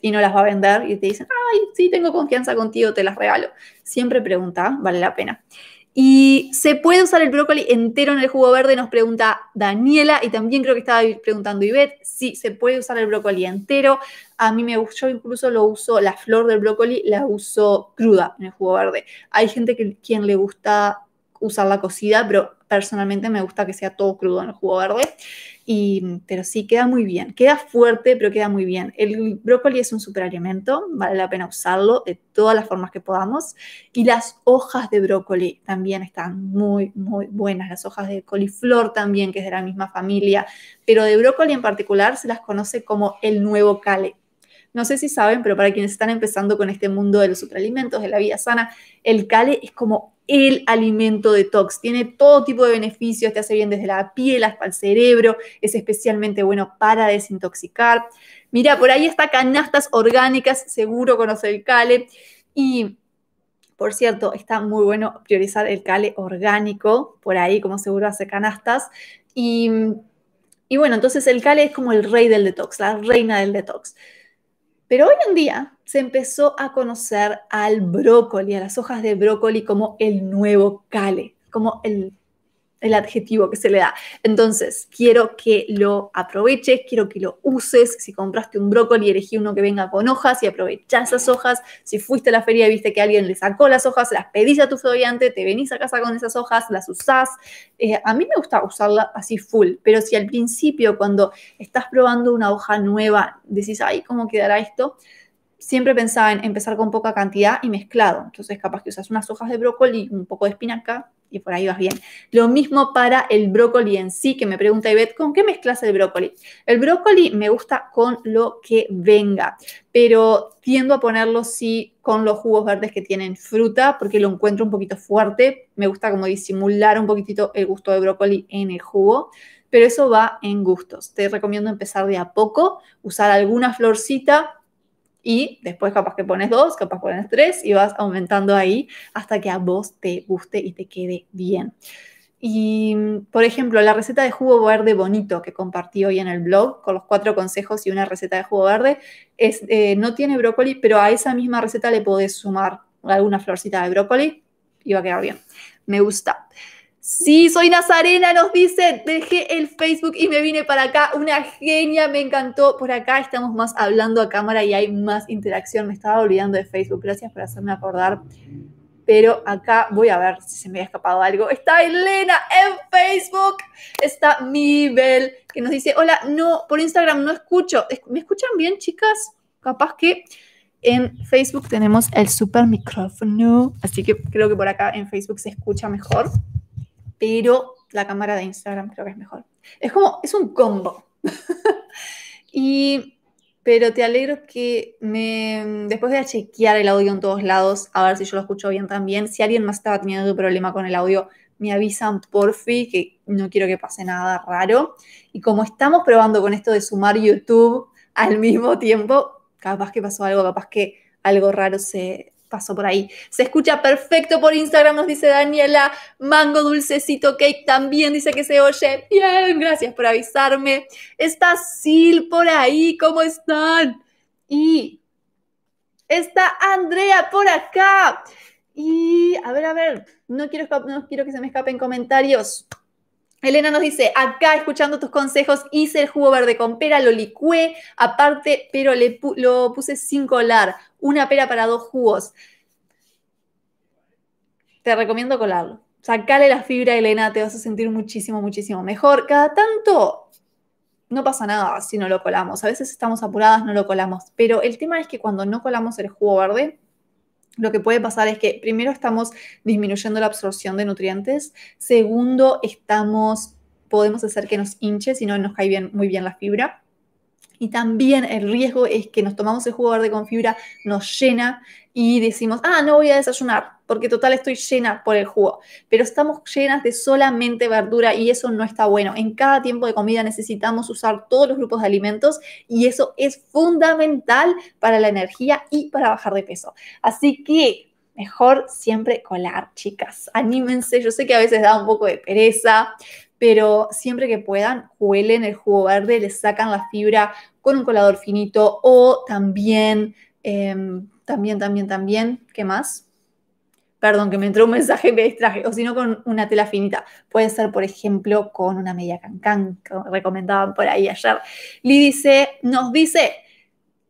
y no las va a vender y te dicen, ay, sí, tengo confianza contigo, te las regalo. Siempre pregunta, vale la pena. Y se puede usar el brócoli entero en el jugo verde, nos pregunta Daniela, y también creo que estaba preguntando Ivette, sí, se puede usar el brócoli entero. A mí me yo incluso lo uso, la flor del brócoli la uso cruda en el jugo verde. Hay gente que quien le gusta usarla cocida, pero personalmente me gusta que sea todo crudo en el jugo verde. Mm, pero sí, queda muy bien. Queda fuerte, pero queda muy bien. El brócoli es un superalimento, vale la pena usarlo de todas las formas que podamos. Y las hojas de brócoli también están muy, muy buenas. Las hojas de coliflor también, que es de la misma familia. Pero de brócoli en particular se las conoce como el nuevo cale. No sé si saben, pero para quienes están empezando con este mundo de los superalimentos, de la vida sana, el cale es como el alimento detox. Tiene todo tipo de beneficios, te hace bien desde la piel hasta el cerebro, es especialmente bueno para desintoxicar. Mira, por ahí está canastas orgánicas, seguro conoce el Cale. Y por cierto, está muy bueno priorizar el Cale orgánico, por ahí como seguro hace canastas. Y, y bueno, entonces el Cale es como el rey del detox, la reina del detox. Pero hoy en día se empezó a conocer al brócoli, a las hojas de brócoli como el nuevo cale, como el, adjetivo que se le da. Entonces, quiero que lo aproveches, quiero que lo uses. Si compraste un brócoli, elegí uno que venga con hojas y aprovechás esas hojas. Si fuiste a la feria y viste que alguien le sacó las hojas, las pedís a tu estudiante, te venís a casa con esas hojas, las usás. Eh, a mí me gusta usarla así full, pero si al principio, cuando estás probando una hoja nueva, decís, ay, ¿cómo quedará esto? siempre pensaba en empezar con poca cantidad y mezclado. Entonces, capaz que usas unas hojas de brócoli, un poco de espinaca y por ahí vas bien. Lo mismo para el brócoli en sí, que me pregunta Ivette, ¿con qué mezclas el brócoli? El brócoli me gusta con lo que venga, pero tiendo a ponerlo sí con los jugos verdes que tienen fruta, porque lo encuentro un poquito fuerte. Me gusta como disimular un poquitito el gusto de brócoli en el jugo pero eso va en gustos. Te recomiendo empezar de a poco, usar alguna florcita y después capaz que pones dos, capaz pones tres y vas aumentando ahí hasta que a vos te guste y te quede bien. Y, por ejemplo, la receta de jugo verde bonito que compartí hoy en el blog, con los cuatro consejos y una receta de jugo verde, es, eh, no tiene brócoli, pero a esa misma receta le podés sumar alguna florcita de brócoli y va a quedar bien. Me gusta. Sí, soy Nazarena, nos dice, dejé el Facebook y me vine para acá, una genia, me encantó. Por acá estamos más hablando a cámara y hay más interacción. Me estaba olvidando de Facebook, gracias por hacerme acordar. Pero acá voy a ver si se me ha escapado algo. Está Elena en Facebook, está Mibel, que nos dice, hola, no, por Instagram no escucho. ¿Me escuchan bien, chicas? Capaz que en Facebook tenemos el super micrófono, así que creo que por acá en Facebook se escucha mejor pero la cámara de Instagram creo que es mejor. Es como, es un combo. y, pero te alegro que me, después de chequear el audio en todos lados, a ver si yo lo escucho bien también. Si alguien más estaba teniendo problema con el audio, me avisan porfi, que no quiero que pase nada raro. Y como estamos probando con esto de sumar YouTube al mismo tiempo, capaz que pasó algo, capaz que algo raro se, pasó por ahí. Se escucha perfecto por Instagram, nos dice Daniela. Mango dulcecito cake también dice que se oye. Bien, gracias por avisarme. Está Sil por ahí, ¿cómo están? Y está Andrea por acá. Y a ver, a ver, no quiero, no quiero que se me escapen comentarios. Elena nos dice, acá escuchando tus consejos, hice el jugo verde con pera, lo licué aparte, pero le lo puse sin colar, una pera para dos jugos. Te recomiendo colarlo. Sacale la fibra, Elena, te vas a sentir muchísimo, muchísimo mejor. Cada tanto no pasa nada si no lo colamos. A veces estamos apuradas, no lo colamos. Pero el tema es que cuando no colamos el jugo verde, lo que puede pasar es que primero estamos disminuyendo la absorción de nutrientes, segundo estamos podemos hacer que nos hinche si no nos cae bien, muy bien la fibra. Y también el riesgo es que nos tomamos el jugo verde con fibra, nos llena y decimos, ah, no voy a desayunar, porque total estoy llena por el jugo, pero estamos llenas de solamente verdura y eso no está bueno. En cada tiempo de comida necesitamos usar todos los grupos de alimentos y eso es fundamental para la energía y para bajar de peso. Así que mejor siempre colar, chicas. Anímense, yo sé que a veces da un poco de pereza, pero siempre que puedan, huelen el jugo verde, les sacan la fibra con un colador finito o también, em, también, también, también, ¿qué más? Perdón, que me entró un mensaje y me distraje. O si no, con una tela finita. Puede ser, por ejemplo, con una media cancán, que recomendaban por ahí ayer. Lee dice, nos dice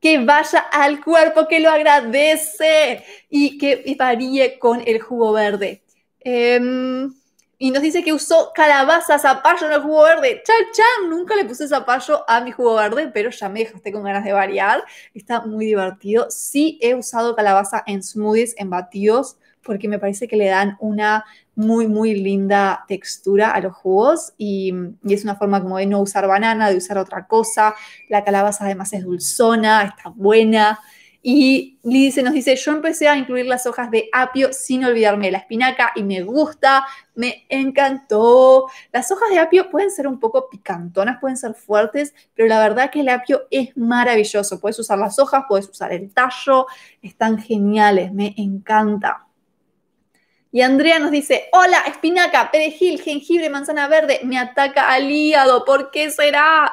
que vaya al cuerpo, que lo agradece y que varíe con el jugo verde. Em, y nos dice que usó calabaza, zapallo en el jugo verde. Chao, chao, nunca le puse zapallo a mi jugo verde, pero ya me dejaste con ganas de variar. Está muy divertido. Sí he usado calabaza en smoothies, en batidos porque me parece que le dan una muy, muy linda textura a los jugos y, es una forma como de no usar banana, de usar otra cosa. La calabaza además es dulzona, está buena. Y se nos dice, yo empecé a incluir las hojas de apio sin olvidarme de la espinaca y me gusta, me encantó. Las hojas de apio pueden ser un poco picantonas, pueden ser fuertes, pero la verdad que el apio es maravilloso. Puedes usar las hojas, puedes usar el tallo, están geniales, me encanta. Y Andrea nos dice, hola, espinaca, perejil, jengibre, manzana verde, me ataca al hígado, ¿por qué será?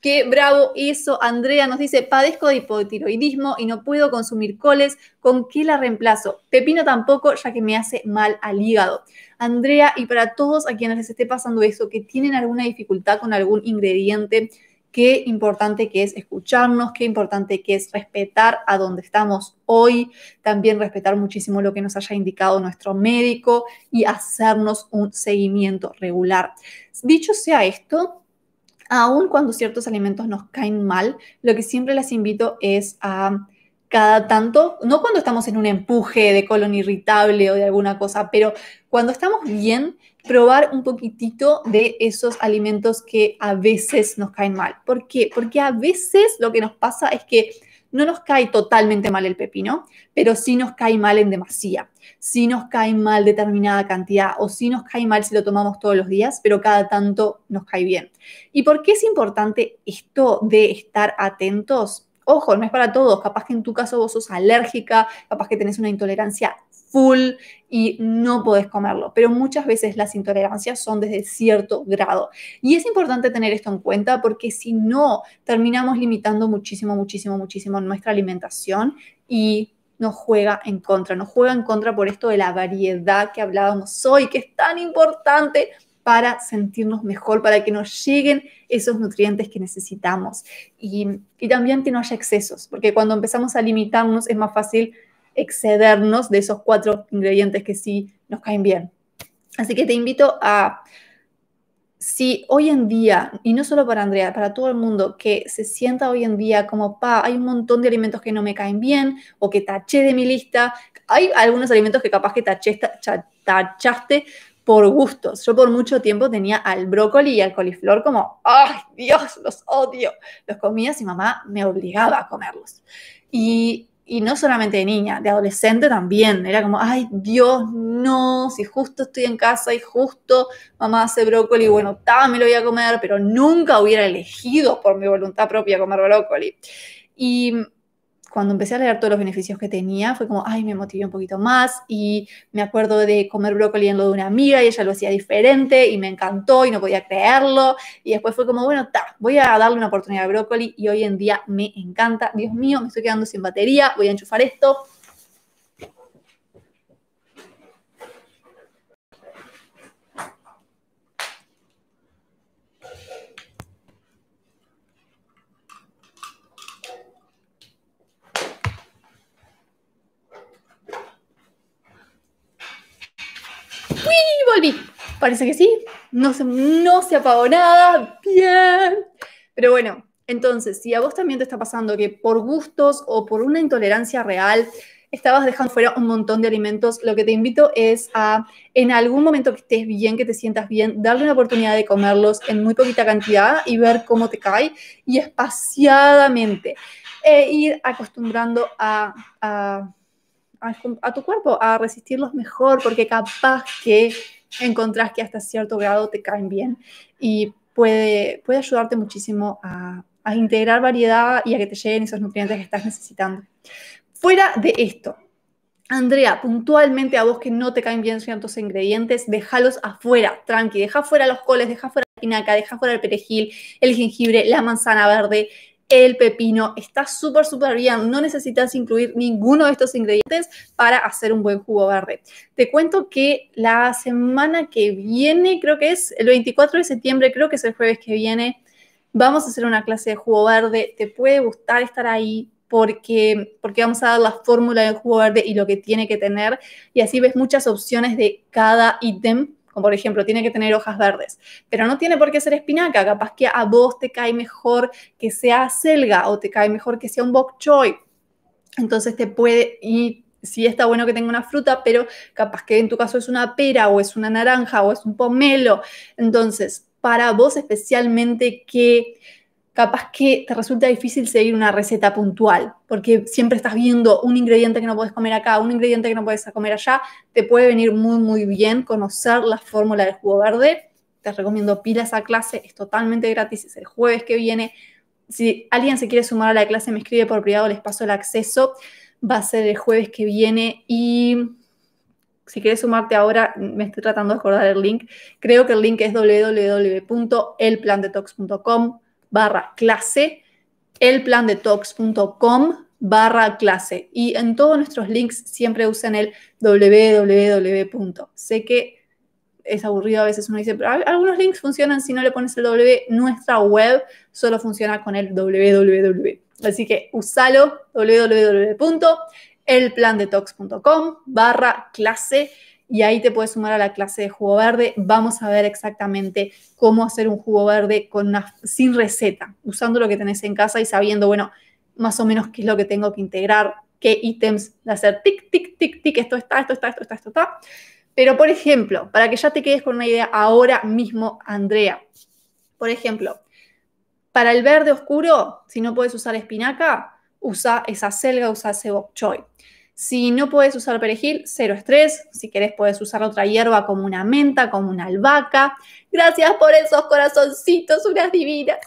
Qué bravo eso. Andrea nos dice, padezco de hipotiroidismo y no puedo consumir coles, ¿con qué la reemplazo? Pepino tampoco, ya que me hace mal al hígado. Andrea, y para todos a quienes les esté pasando eso, que tienen alguna dificultad con algún ingrediente, qué importante que es escucharnos, qué importante que es respetar a donde estamos hoy, también respetar muchísimo lo que nos haya indicado nuestro médico y hacernos un seguimiento regular. Dicho sea esto, aun cuando ciertos alimentos nos caen mal, lo que siempre les invito es a cada tanto, no cuando estamos en un empuje de colon irritable o de alguna cosa, pero cuando estamos bien, probar un poquitito de esos alimentos que a veces nos caen mal. ¿Por qué? Porque a veces lo que nos pasa es que no nos cae totalmente mal el pepino, pero sí nos cae mal en demasía, sí nos cae mal determinada cantidad o sí nos cae mal si lo tomamos todos los días, pero cada tanto nos cae bien. ¿Y por qué es importante esto de estar atentos? Ojo, no es para todos, capaz que en tu caso vos sos alérgica, capaz que tenés una intolerancia full y no podés comerlo. Pero muchas veces las intolerancias son desde cierto grado. Y es importante tener esto en cuenta porque si no, terminamos limitando muchísimo, muchísimo, muchísimo nuestra alimentación y nos juega en contra, nos juega en contra por esto de la variedad que hablábamos hoy, que es tan importante para sentirnos mejor, para que nos lleguen esos nutrientes que necesitamos y, y también que no haya excesos, porque cuando empezamos a limitarnos es más fácil excedernos de esos cuatro ingredientes que sí nos caen bien. Así que te invito a, si hoy en día, y no solo para Andrea, para todo el mundo que se sienta hoy en día como, pa, hay un montón de alimentos que no me caen bien o que taché de mi lista, hay algunos alimentos que capaz que tachaste por gustos. Yo por mucho tiempo tenía al brócoli y al coliflor como, ¡ay, Dios, los odio! Los comía y mamá me obligaba a comerlos. Y y no solamente de niña, de adolescente también. Era como, ay Dios, no, si justo estoy en casa y justo mamá hace brócoli, bueno, también me lo voy a comer, pero nunca hubiera elegido por mi voluntad propia comer brócoli. Y cuando empecé a leer todos los beneficios que tenía, fue como, ay, me motivé un poquito más y me acuerdo de comer brócoli en lo de una amiga y ella lo hacía diferente y me encantó y no podía creerlo. Y después fue como, bueno, ta, voy a darle una oportunidad de brócoli y hoy en día me encanta. Dios mío, me estoy quedando sin batería, voy a enchufar esto. volví. Parece que sí. No se, no se apagó nada. Bien. Pero bueno, entonces, si a vos también te está pasando que por gustos o por una intolerancia real estabas dejando fuera un montón de alimentos, lo que te invito es a, en algún momento que estés bien, que te sientas bien, darle una oportunidad de comerlos en muy poquita cantidad y ver cómo te cae y espaciadamente e ir acostumbrando a a, tu cuerpo a resistirlos mejor, porque capaz que encontrás que hasta cierto grado te caen bien y puede, puede ayudarte muchísimo a, integrar variedad y a que te lleguen esos nutrientes que estás necesitando. Fuera de esto, Andrea, puntualmente a vos que no te caen bien ciertos ingredientes, déjalos afuera, tranqui, deja fuera los coles, deja fuera la pinaca, deja fuera el perejil, el jengibre, la manzana verde, el pepino. Está súper, súper bien. No necesitas incluir ninguno de estos ingredientes para hacer un buen jugo verde. Te cuento que la semana que viene, creo que es el 24 de septiembre, creo que es el jueves que viene, vamos a hacer una clase de jugo verde. Te puede gustar estar ahí. Porque, porque vamos a dar la fórmula del jugo verde y lo que tiene que tener. Y así ves muchas opciones de cada ítem como por ejemplo, tiene que tener hojas verdes, pero no tiene por qué ser espinaca, capaz que a vos te cae mejor que sea selga o te cae mejor que sea un bok choy. Entonces te puede, y sí está bueno que tenga una fruta, pero capaz que en tu caso es una pera o es una naranja o es un pomelo. Entonces, para vos especialmente, que, capaz que te resulta difícil seguir una receta puntual, porque siempre estás viendo un ingrediente que no puedes comer acá, un ingrediente que no puedes comer allá, te puede venir muy, muy bien conocer la fórmula del jugo verde. Te recomiendo pilas a clase, es totalmente gratis, es el jueves que viene. Si alguien se quiere sumar a la clase, me escribe por privado, les paso el acceso. Va a ser el jueves que viene y si quieres sumarte ahora, me estoy tratando de acordar el link. Creo que el link es www.elplandetox.com barra clase, elplandetoxcom barra clase. Y en todos nuestros links siempre usan el www. Sé que es aburrido a veces uno dice, pero algunos links funcionan si no le pones el w. Nuestra web solo funciona con el www. Así que usalo www.elplandetox.com barra clase y ahí te puedes sumar a la clase de jugo verde. Vamos a ver exactamente cómo hacer un jugo verde sin receta, usando lo que tenés en casa y sabiendo, bueno, más o menos qué es lo que tengo que integrar, qué ítems de hacer tic, tic, tic, tic, esto está, esto está, esto está, esto está. Pero, por ejemplo, para que ya te quedes con una idea ahora mismo, Andrea, por ejemplo, para el verde oscuro, si no puedes usar espinaca, usa esa selga, usa ese bok choy. Si no puedes usar perejil, cero estrés. Si querés, puedes usar otra hierba como una menta, como una albahaca. Gracias por esos corazoncitos, unas divinas.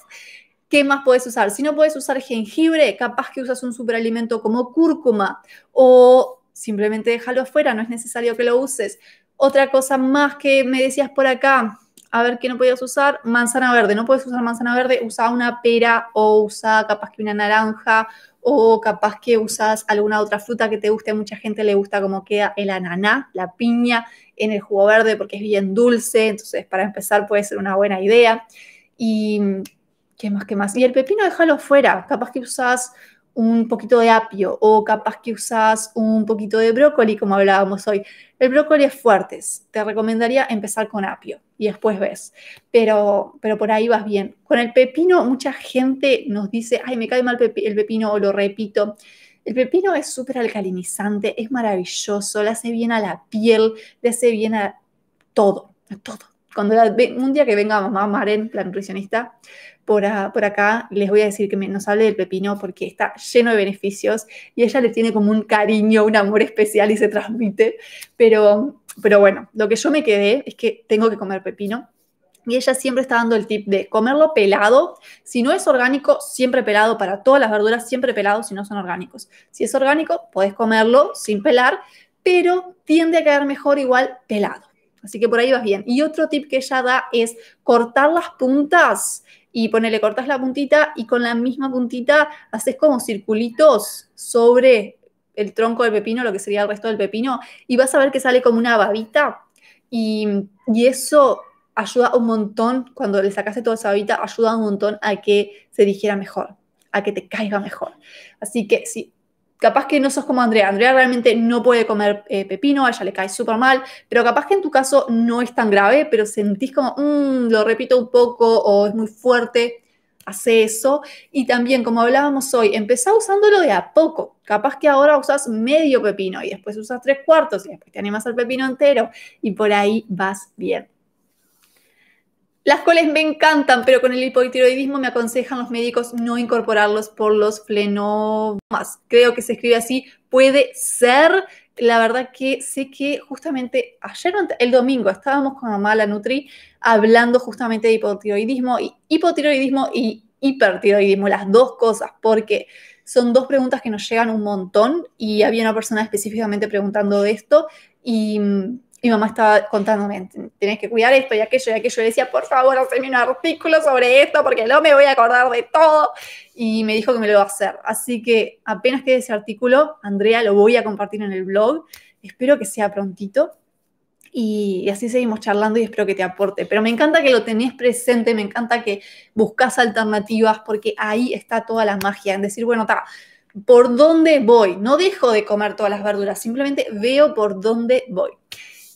¿Qué más puedes usar? Si no puedes usar jengibre, capaz que usas un superalimento como cúrcuma o simplemente déjalo afuera, no es necesario que lo uses. Otra cosa más que me decías por acá, a ver qué no podías usar, manzana verde. No puedes usar manzana verde, usa una pera o usa capaz que una naranja o capaz que usas alguna otra fruta que te guste, mucha gente le gusta como queda el ananá, la piña en el jugo verde porque es bien dulce, entonces para empezar puede ser una buena idea. Y qué más, qué más. Y el pepino déjalo fuera, capaz que usas un poquito de apio o capaz que usas un poquito de brócoli, como hablábamos hoy. El brócoli es fuerte, te recomendaría empezar con apio y después ves, pero, pero por ahí vas bien. Con el pepino, mucha gente nos dice, ay, me cae mal el pepino o lo repito. El pepino es súper alcalinizante, es maravilloso, le hace bien a la piel, le hace bien a todo, a todo cuando un día que venga mamá Maren, la nutricionista, por, acá, les voy a decir que nos hable del pepino porque está lleno de beneficios y ella le tiene como un cariño, un amor especial y se transmite. Pero, pero bueno, lo que yo me quedé es que tengo que comer pepino. Y ella siempre está dando el tip de comerlo pelado. Si no es orgánico, siempre pelado. Para todas las verduras, siempre pelado si no son orgánicos. Si es orgánico, podés comerlo sin pelar, pero tiende a quedar mejor igual pelado. Así que por ahí vas bien. Y otro tip que ella da es cortar las puntas y ponerle cortas la puntita y con la misma puntita haces como circulitos sobre el tronco del pepino, lo que sería el resto del pepino, y vas a ver que sale como una babita. Y, eso ayuda un montón, cuando le sacaste toda esa babita, ayuda un montón a que se digiera mejor, a que te caiga mejor. Así que sí capaz que no sos como Andrea. Andrea realmente no puede comer eh, pepino, a ella le cae súper mal, pero capaz que en tu caso no es tan grave, pero sentís como, mm, lo repito un poco o es muy fuerte, hace eso. Y también, como hablábamos hoy, empezá usándolo de a poco. Capaz que ahora usas medio pepino y después usas tres cuartos y después te animas al pepino entero y por ahí vas bien. Las coles me encantan, pero con el hipotiroidismo me aconsejan los médicos no incorporarlos por los flenomas. Creo que se escribe así. Puede ser. La verdad que sé que justamente ayer, el domingo, estábamos con mamá la Nutri hablando justamente de hipotiroidismo y hipotiroidismo y hipertiroidismo, las dos cosas, porque son dos preguntas que nos llegan un montón y había una persona específicamente preguntando esto y mm, mi mamá estaba contándome, tenés que cuidar esto y aquello y aquello. Yo decía, por favor, haceme un artículo sobre esto porque no me voy a acordar de todo. Y me dijo que me lo va a hacer. Así que apenas quede ese artículo, Andrea, lo voy a compartir en el blog. Espero que sea prontito. Y así seguimos charlando y espero que te aporte. Pero me encanta que lo tenés presente, me encanta que buscas alternativas porque ahí está toda la magia. En decir, bueno, ¿por dónde voy? No dejo de comer todas las verduras, simplemente veo por dónde voy.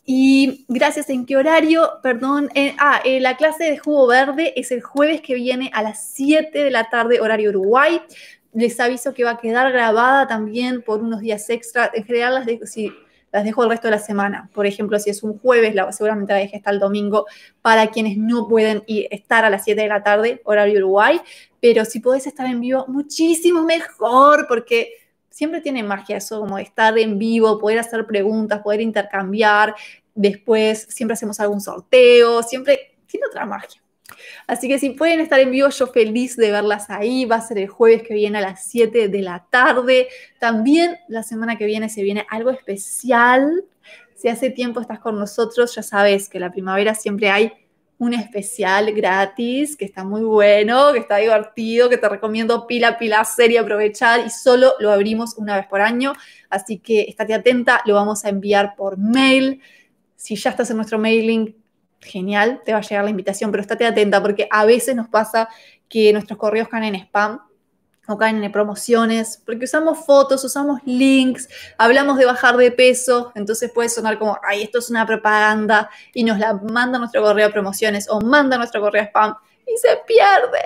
Y gracias, ¿en qué horario? Perdón, eh, ah, eh, la clase de jugo verde es el jueves que viene a las 7 de la tarde, horario Uruguay. Les aviso que va a quedar grabada también por unos días extra. En general, las las dejo el resto de la semana. Por ejemplo, si es un jueves, la, seguramente la deje hasta el domingo para quienes no pueden ir, estar a las 7 de la tarde, horario Uruguay. Pero si podés estar en vivo, muchísimo mejor, porque siempre tiene magia eso, como estar en vivo, poder hacer preguntas, poder intercambiar. Después siempre hacemos algún sorteo, siempre tiene otra magia. Así que si pueden estar en vivo, yo feliz de verlas ahí. Va a ser el jueves que viene a las 7 de la tarde. También la semana que viene se viene algo especial. Si hace tiempo estás con nosotros, ya sabes que la primavera siempre hay un especial gratis que está muy bueno, que está divertido, que te recomiendo pila, pila, y aprovechar y solo lo abrimos una vez por año. Así que estate atenta, lo vamos a enviar por mail. Si ya estás en nuestro mailing, genial, te va a llegar la invitación, pero estate atenta porque a veces nos pasa que nuestros correos caen en spam no caen en promociones, porque usamos fotos, usamos links, hablamos de bajar de peso, entonces puede sonar como, ay, esto es una propaganda, y nos la manda nuestro correo a promociones o manda nuestro correo a spam y se pierde.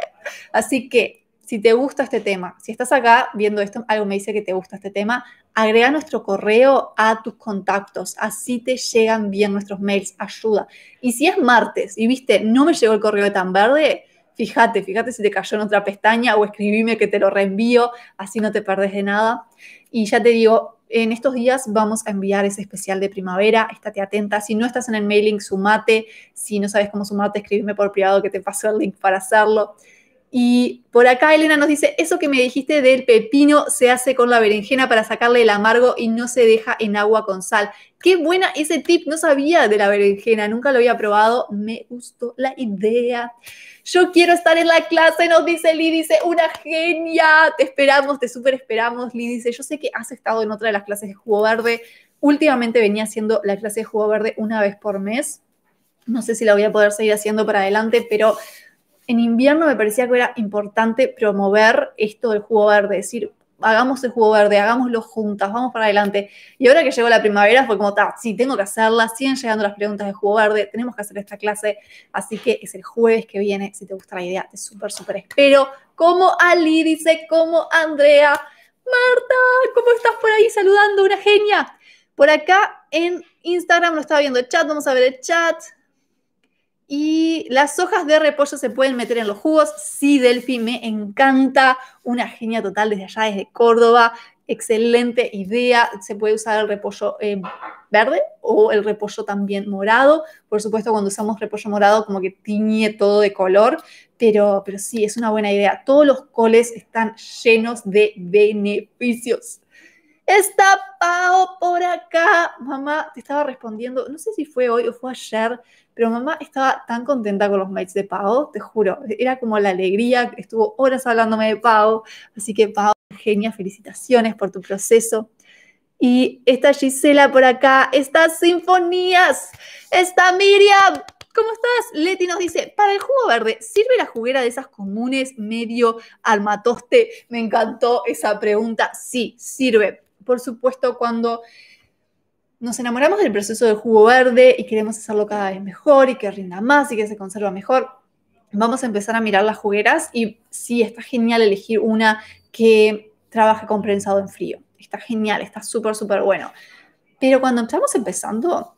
Así que, si te gusta este tema, si estás acá viendo esto, algo me dice que te gusta este tema, agrega nuestro correo a tus contactos, así te llegan bien nuestros mails, ayuda. Y si es martes y viste, no me llegó el correo de tan verde, fíjate, fíjate si te cayó en otra pestaña o escribime que te lo reenvío, así no te perdés de nada. Y ya te digo, en estos días vamos a enviar ese especial de primavera, estate atenta, si no estás en el mailing, sumate, si no sabes cómo sumarte, escribime por privado que te paso el link para hacerlo. Y por acá Elena nos dice, eso que me dijiste del pepino se hace con la berenjena para sacarle el amargo y no se deja en agua con sal. Qué buena ese tip, no sabía de la berenjena, nunca lo había probado, me gustó la idea. Yo quiero estar en la clase, nos dice Lidice, dice, una genia, te esperamos, te super esperamos, Lidice. dice, yo sé que has estado en otra de las clases de jugo verde, últimamente venía haciendo la clase de jugo verde una vez por mes, no sé si la voy a poder seguir haciendo para adelante, pero en invierno me parecía que era importante promover esto del jugo verde, decir, hagamos el jugo verde, hagámoslo juntas, vamos para adelante. Y ahora que llegó la primavera fue como, sí, tengo que hacerla, siguen llegando las preguntas de jugo verde, tenemos que hacer esta clase, así que es el jueves que viene, si te gusta la idea, te súper, súper espero, como Ali dice, como Andrea, Marta, ¿cómo estás por ahí saludando? Una genia. Por acá en Instagram lo estaba viendo el chat, vamos a ver el chat. Y las hojas de repollo se pueden meter en los jugos. Sí, Delphi, me encanta. Una genia total desde allá, desde Córdoba. Excelente idea. Se puede usar el repollo eh, verde o el repollo también morado. Por supuesto, cuando usamos repollo morado, como que tiñe todo de color. Pero, pero sí, es una buena idea. Todos los coles están llenos de beneficios. Está Pau por acá. Mamá, te estaba respondiendo, no sé si fue hoy o fue ayer, pero mamá estaba tan contenta con los mates de Pau, te juro. Era como la alegría, estuvo horas hablándome de Pau. Así que Pau, genia, felicitaciones por tu proceso. Y está Gisela por acá, estas Sinfonías, está Miriam. ¿Cómo estás? Leti nos dice, para el jugo verde, ¿sirve la juguera de esas comunes medio almatoste? Me encantó esa pregunta. Sí, sirve por supuesto, cuando nos enamoramos del proceso del jugo verde y queremos hacerlo cada vez mejor y que rinda más y que se conserva mejor, vamos a empezar a mirar las jugueras y sí, está genial elegir una que trabaje con prensado en frío. Está genial, está súper, súper bueno. Pero cuando estamos empezando,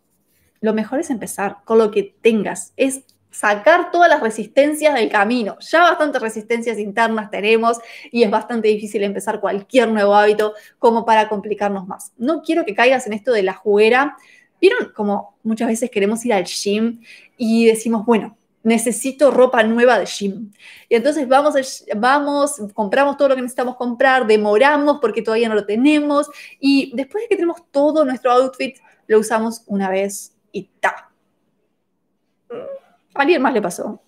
lo mejor es empezar con lo que tengas. Es sacar todas las resistencias del camino. Ya bastantes resistencias internas tenemos y es bastante difícil empezar cualquier nuevo hábito como para complicarnos más. No quiero que caigas en esto de la juguera. ¿Vieron como muchas veces queremos ir al gym y decimos, bueno, necesito ropa nueva de gym. Y entonces vamos, vamos, compramos todo lo que necesitamos comprar, demoramos porque todavía no lo tenemos y después de que tenemos todo nuestro outfit, lo usamos una vez y ta. Mm. A alguien más le pasó.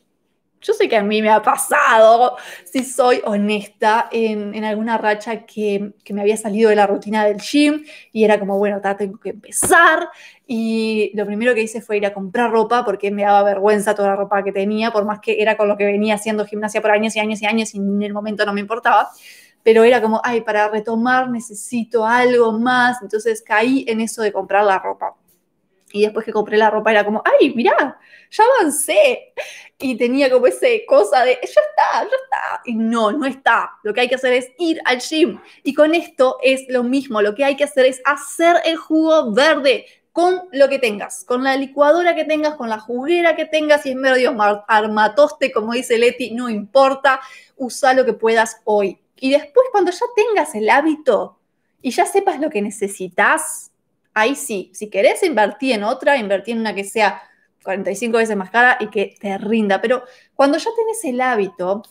Yo sé que a mí me ha pasado, si soy honesta, en, alguna racha que, me había salido de la rutina del gym y era como, bueno, ta, tengo que empezar. Y lo primero que hice fue ir a comprar ropa porque me daba vergüenza toda la ropa que tenía, por más que era con lo que venía haciendo gimnasia por años y años y años y en el momento no me importaba. Pero era como, ay, para retomar necesito algo más. Entonces caí en eso de comprar la ropa. Y después que compré la ropa era como, ay, mirá, ya avancé. Y tenía como ese cosa de, ya está, ya está. Y no, no está. Lo que hay que hacer es ir al gym. Y con esto es lo mismo. Lo que hay que hacer es hacer el jugo verde con lo que tengas, con la licuadora que tengas, con la juguera que tengas, Y es medio armatoste, como dice Leti, no importa, usa lo que puedas hoy. Y después, cuando ya tengas el hábito y ya sepas lo que necesitas, ahí sí, si querés invertir en otra, invertir en una que sea 45 veces más cara y que te rinda. Pero cuando ya tenés el hábito,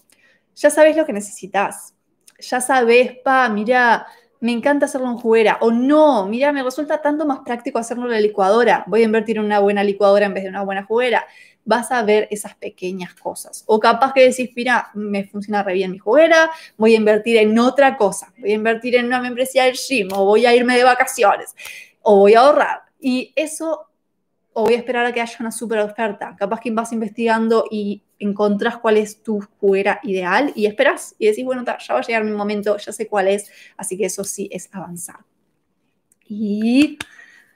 ya sabes lo que necesitas. Ya sabes, pa, mira, me encanta hacerlo en juguera. O no, mira, me resulta tanto más práctico hacerlo en la licuadora. Voy a invertir en una buena licuadora en vez de una buena juguera. Vas a ver esas pequeñas cosas. O capaz que decís, mira, me funciona re bien mi juguera, voy a invertir en otra cosa. Voy a invertir en una membresía del gym o voy a irme de vacaciones o voy a ahorrar. Y eso, o voy a esperar a que haya una super oferta. Capaz que vas investigando y encontrás cuál es tu juguera ideal y esperas y decís, bueno, ya va a llegar mi momento, ya sé cuál es, así que eso sí es avanzar. Y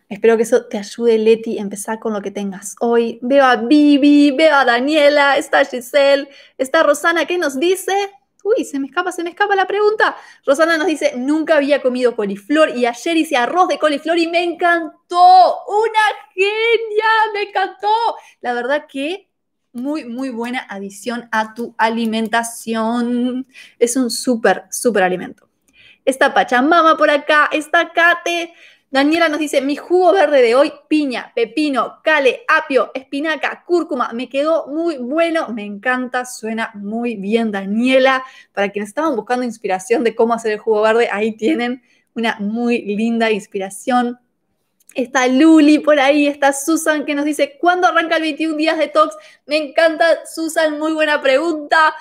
espero que eso te ayude, Leti, a empezar con lo que tengas hoy. Veo a Bibi, veo a Daniela, está Giselle, está Rosana, ¿qué nos dice? Uy, se me escapa, se me escapa la pregunta. Rosana nos dice, nunca había comido coliflor y ayer hice arroz de coliflor y me encantó. Una genia, me encantó. La verdad que muy, muy buena adición a tu alimentación. Es un súper, súper alimento. Está Pachamama por acá, está Kate, Daniela nos dice, mi jugo verde de hoy, piña, pepino, cale, apio, espinaca, cúrcuma, me quedó muy bueno, me encanta, suena muy bien, Daniela. Para quienes estaban buscando inspiración de cómo hacer el jugo verde, ahí tienen una muy linda inspiración. Está Luli por ahí, está Susan que nos dice, ¿cuándo arranca el 21 días de Talks? Me encanta, Susan, muy buena pregunta.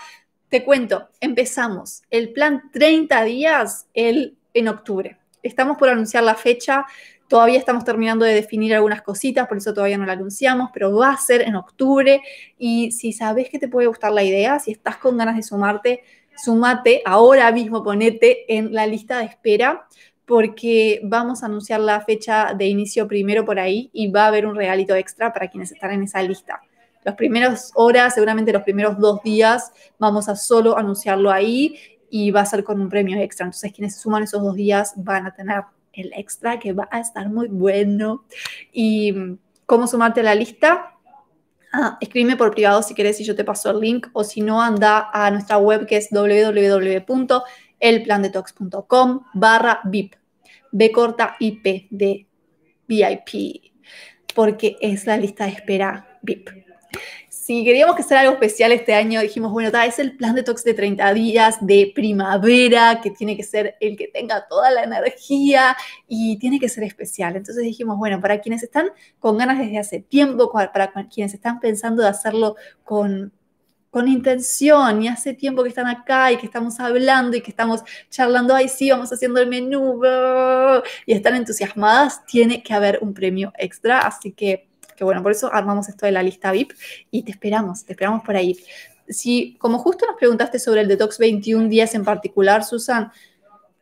Te cuento, empezamos el plan 30 días el, en octubre estamos por anunciar la fecha, todavía estamos terminando de definir algunas cositas, por eso todavía no la anunciamos, pero va a ser en octubre y si sabes que te puede gustar la idea, si estás con ganas de sumarte, sumate, ahora mismo ponete en la lista de espera porque vamos a anunciar la fecha de inicio primero por ahí y va a haber un regalito extra para quienes están en esa lista. Las primeras horas, seguramente los primeros dos días, vamos a solo anunciarlo ahí y va a ser con un premio extra. Entonces, quienes se suman esos dos días van a tener el extra que va a estar muy bueno. ¿Y cómo sumarte a la lista? Ah, escríbeme por privado si querés y yo te paso el link o si no anda a nuestra web que es www.elplandetox.com barra VIP, B corta IP de VIP, porque es la lista de espera VIP si queríamos que sea algo especial este año, dijimos, bueno, ta, es el plan de detox de 30 días de primavera, que tiene que ser el que tenga toda la energía y tiene que ser especial. Entonces dijimos, bueno, para quienes están con ganas desde hace tiempo, para quienes están pensando de hacerlo con con intención y hace tiempo que están acá y que estamos hablando y que estamos charlando, ahí sí, vamos haciendo el menú y están entusiasmadas, tiene que haber un premio extra, así que que bueno, por eso armamos esto de la lista VIP y te esperamos, te esperamos por ahí. Si, como justo nos preguntaste sobre el detox 21 días en particular, Susan,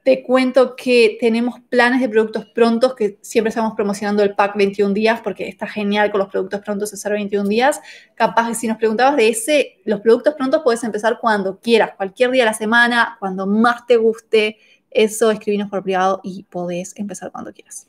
te cuento que tenemos planes de productos prontos, que siempre estamos promocionando el pack 21 días, porque está genial con los productos prontos hacer 21 días. Capaz, si nos preguntabas de ese, los productos prontos puedes empezar cuando quieras, cualquier día de la semana, cuando más te guste. Eso escribinos por privado y podés empezar cuando quieras.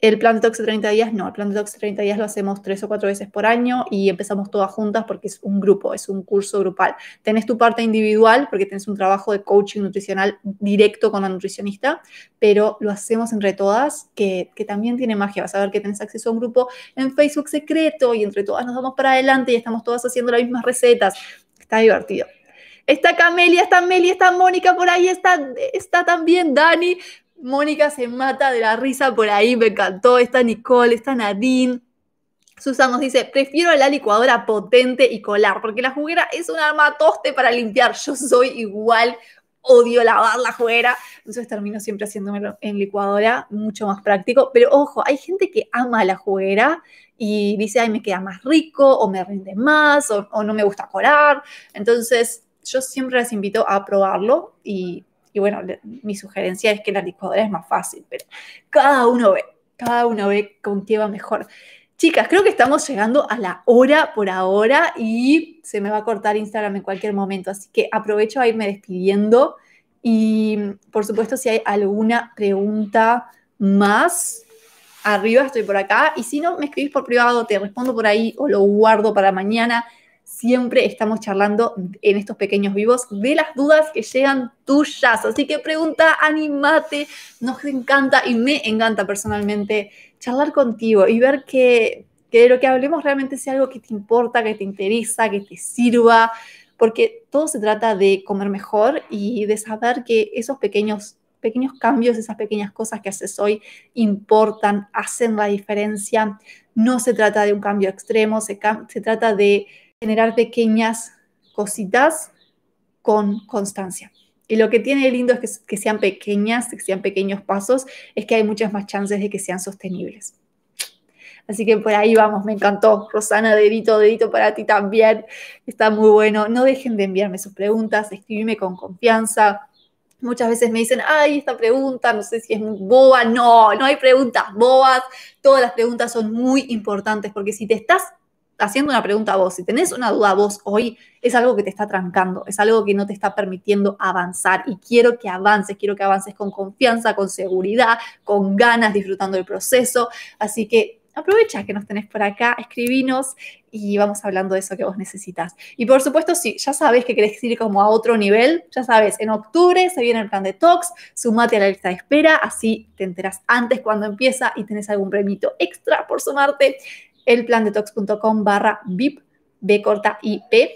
El plan detox de 30 días, no, el plan detox de 30 días lo hacemos tres o cuatro veces por año y empezamos todas juntas porque es un grupo, es un curso grupal. Tenés tu parte individual porque tenés un trabajo de coaching nutricional directo con la nutricionista, pero lo hacemos entre todas, que, también tiene magia. Vas a ver que tenés acceso a un grupo en Facebook secreto y entre todas nos vamos para adelante y estamos todas haciendo las mismas recetas. Está divertido. Está Camelia, está Meli, está Mónica por ahí, está, está también Dani. Mónica se mata de la risa por ahí, me encantó. Está Nicole, está Nadine. Susana nos dice, prefiero la licuadora potente y colar, porque la juguera es un arma toste para limpiar. Yo soy igual, odio lavar la juguera. Entonces termino siempre haciéndomelo en licuadora, mucho más práctico. Pero ojo, hay gente que ama la juguera y dice, ay, me queda más rico, o me rinde más, o, o no me gusta colar. Entonces, yo siempre les invito a probarlo y y bueno, mi sugerencia es que la licuadora es más fácil, pero cada uno ve, cada uno ve con qué va mejor. Chicas, creo que estamos llegando a la hora por ahora y se me va a cortar Instagram en cualquier momento, así que aprovecho a irme despidiendo y por supuesto si hay alguna pregunta más, arriba estoy por acá y si no, me escribís por privado, te respondo por ahí o lo guardo para mañana siempre estamos charlando en estos pequeños vivos de las dudas que llegan tuyas. Así que pregunta, anímate, nos encanta y me encanta personalmente charlar contigo y ver que, de lo que hablemos realmente sea algo que te importa, que te interesa, que te sirva, porque todo se trata de comer mejor y de saber que esos pequeños pequeños cambios, esas pequeñas cosas que haces hoy importan, hacen la diferencia. No se trata de un cambio extremo, se trata de generar pequeñas cositas con constancia. Y lo que tiene lindo es que, sean pequeñas, que sean pequeños pasos, es que hay muchas más chances de que sean sostenibles. Así que por ahí vamos, me encantó. Rosana, dedito, dedito para ti también. Está muy bueno. No dejen de enviarme sus preguntas, escribirme con confianza. Muchas veces me dicen, ay, esta pregunta, no sé si es muy boba. No, no hay preguntas bobas. Todas las preguntas son muy importantes porque si te estás haciendo una pregunta a vos, si tenés una duda vos hoy, es algo que te está trancando, es algo que no te está permitiendo avanzar y quiero que avances, quiero que avances con confianza, con seguridad, con ganas, disfrutando el proceso. Así que aprovecha que nos tenés por acá, escribinos y vamos hablando de eso que vos necesitas. Y por supuesto, si ya sabes que querés ir como a otro nivel, ya sabes, en octubre se viene el plan de talks, sumate a la lista de espera, así te enterás antes cuando empieza y tenés algún premito extra por sumarte elplandetox.com barra VIP, B corta y P.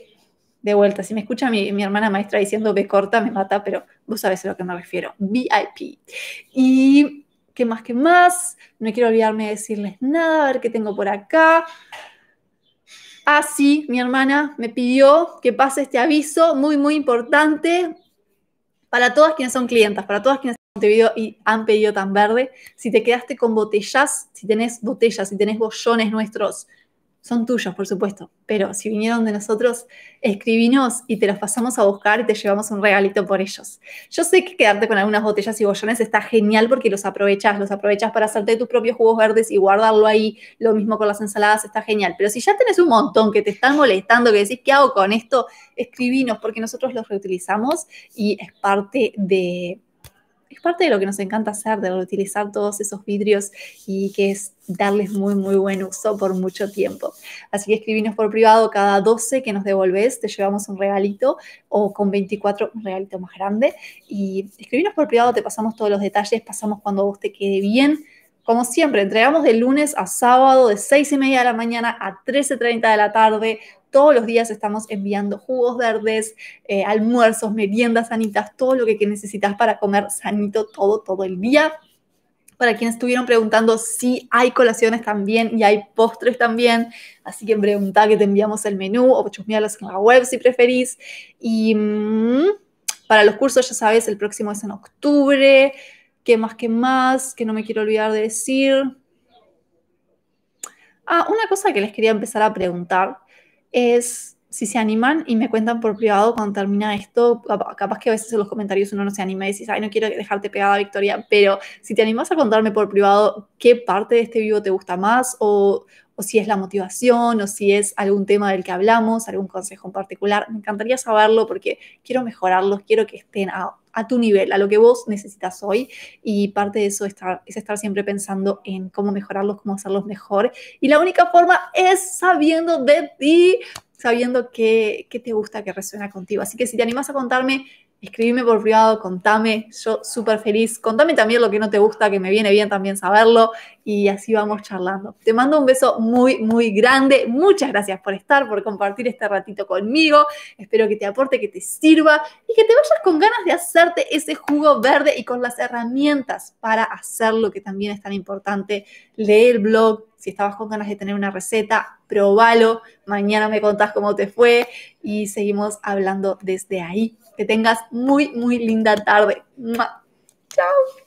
De vuelta, si me escucha mi, hermana maestra diciendo B corta, me mata, pero vos sabés a lo que me refiero, VIP. Y qué más, qué más, no quiero olvidarme de decirles nada, a ver qué tengo por acá. Ah, sí, mi hermana me pidió que pase este aviso muy, muy importante para todas quienes son clientas, para todas quienes y han pedido tan verde, si te quedaste con botellas, si tenés botellas, si tenés bollones nuestros, son tuyos, por supuesto, pero si vinieron de nosotros, escribinos y te los pasamos a buscar y te llevamos un regalito por ellos. Yo sé que quedarte con algunas botellas y bollones está genial porque los aprovechas, los aprovechas para hacerte tus propios jugos verdes y guardarlo ahí, lo mismo con las ensaladas, está genial, pero si ya tenés un montón que te están molestando, que decís, ¿qué hago con esto? Escribinos porque nosotros los reutilizamos y es parte de es parte de lo que nos encanta hacer, de utilizar todos esos vidrios y que es darles muy, muy buen uso por mucho tiempo. Así que escribinos por privado cada 12 que nos devolvés, te llevamos un regalito o con 24 un regalito más grande. Y escribinos por privado, te pasamos todos los detalles, pasamos cuando vos te quede bien. Como siempre, entregamos de lunes a sábado de 6 y media de la mañana a 13.30 de la tarde todos los días estamos enviando jugos verdes, eh, almuerzos, meriendas sanitas, todo lo que necesitas para comer sanito todo, todo el día. Para quienes estuvieron preguntando, si hay colaciones también y hay postres también. Así que preguntá que te enviamos el menú o chusmealas en la web si preferís. Y mm, para los cursos, ya sabes, el próximo es en octubre. ¿Qué más? ¿Qué más? Que no me quiero olvidar de decir. Ah, una cosa que les quería empezar a preguntar es si se animan y me cuentan por privado cuando termina esto, capaz que a veces en los comentarios uno no se anima y dices, ay, no quiero dejarte pegada, Victoria, pero si te animas a contarme por privado qué parte de este vivo te gusta más o, si es la motivación, o si es algún tema del que hablamos, algún consejo en particular. Me encantaría saberlo porque quiero mejorarlos, quiero que estén a, tu nivel, a lo que vos necesitas hoy. Y parte de eso es estar siempre pensando en cómo mejorarlos, cómo hacerlos mejor. Y la única forma es sabiendo de ti, sabiendo qué, qué te gusta, qué resuena contigo. Así que si te animas a contarme escribime por privado, contame, yo súper feliz, contame también lo que no te gusta, que me viene bien también saberlo y así vamos charlando. Te mando un beso muy, muy grande, muchas gracias por estar, por compartir este ratito conmigo, espero que te aporte, que te sirva y que te vayas con ganas de hacerte ese jugo verde y con las herramientas para hacerlo, que también es tan importante, Lee el blog, si estabas con ganas de tener una receta, probalo, mañana me contás cómo te fue y seguimos hablando desde ahí. Que tengas muy, muy linda tarde. Chao.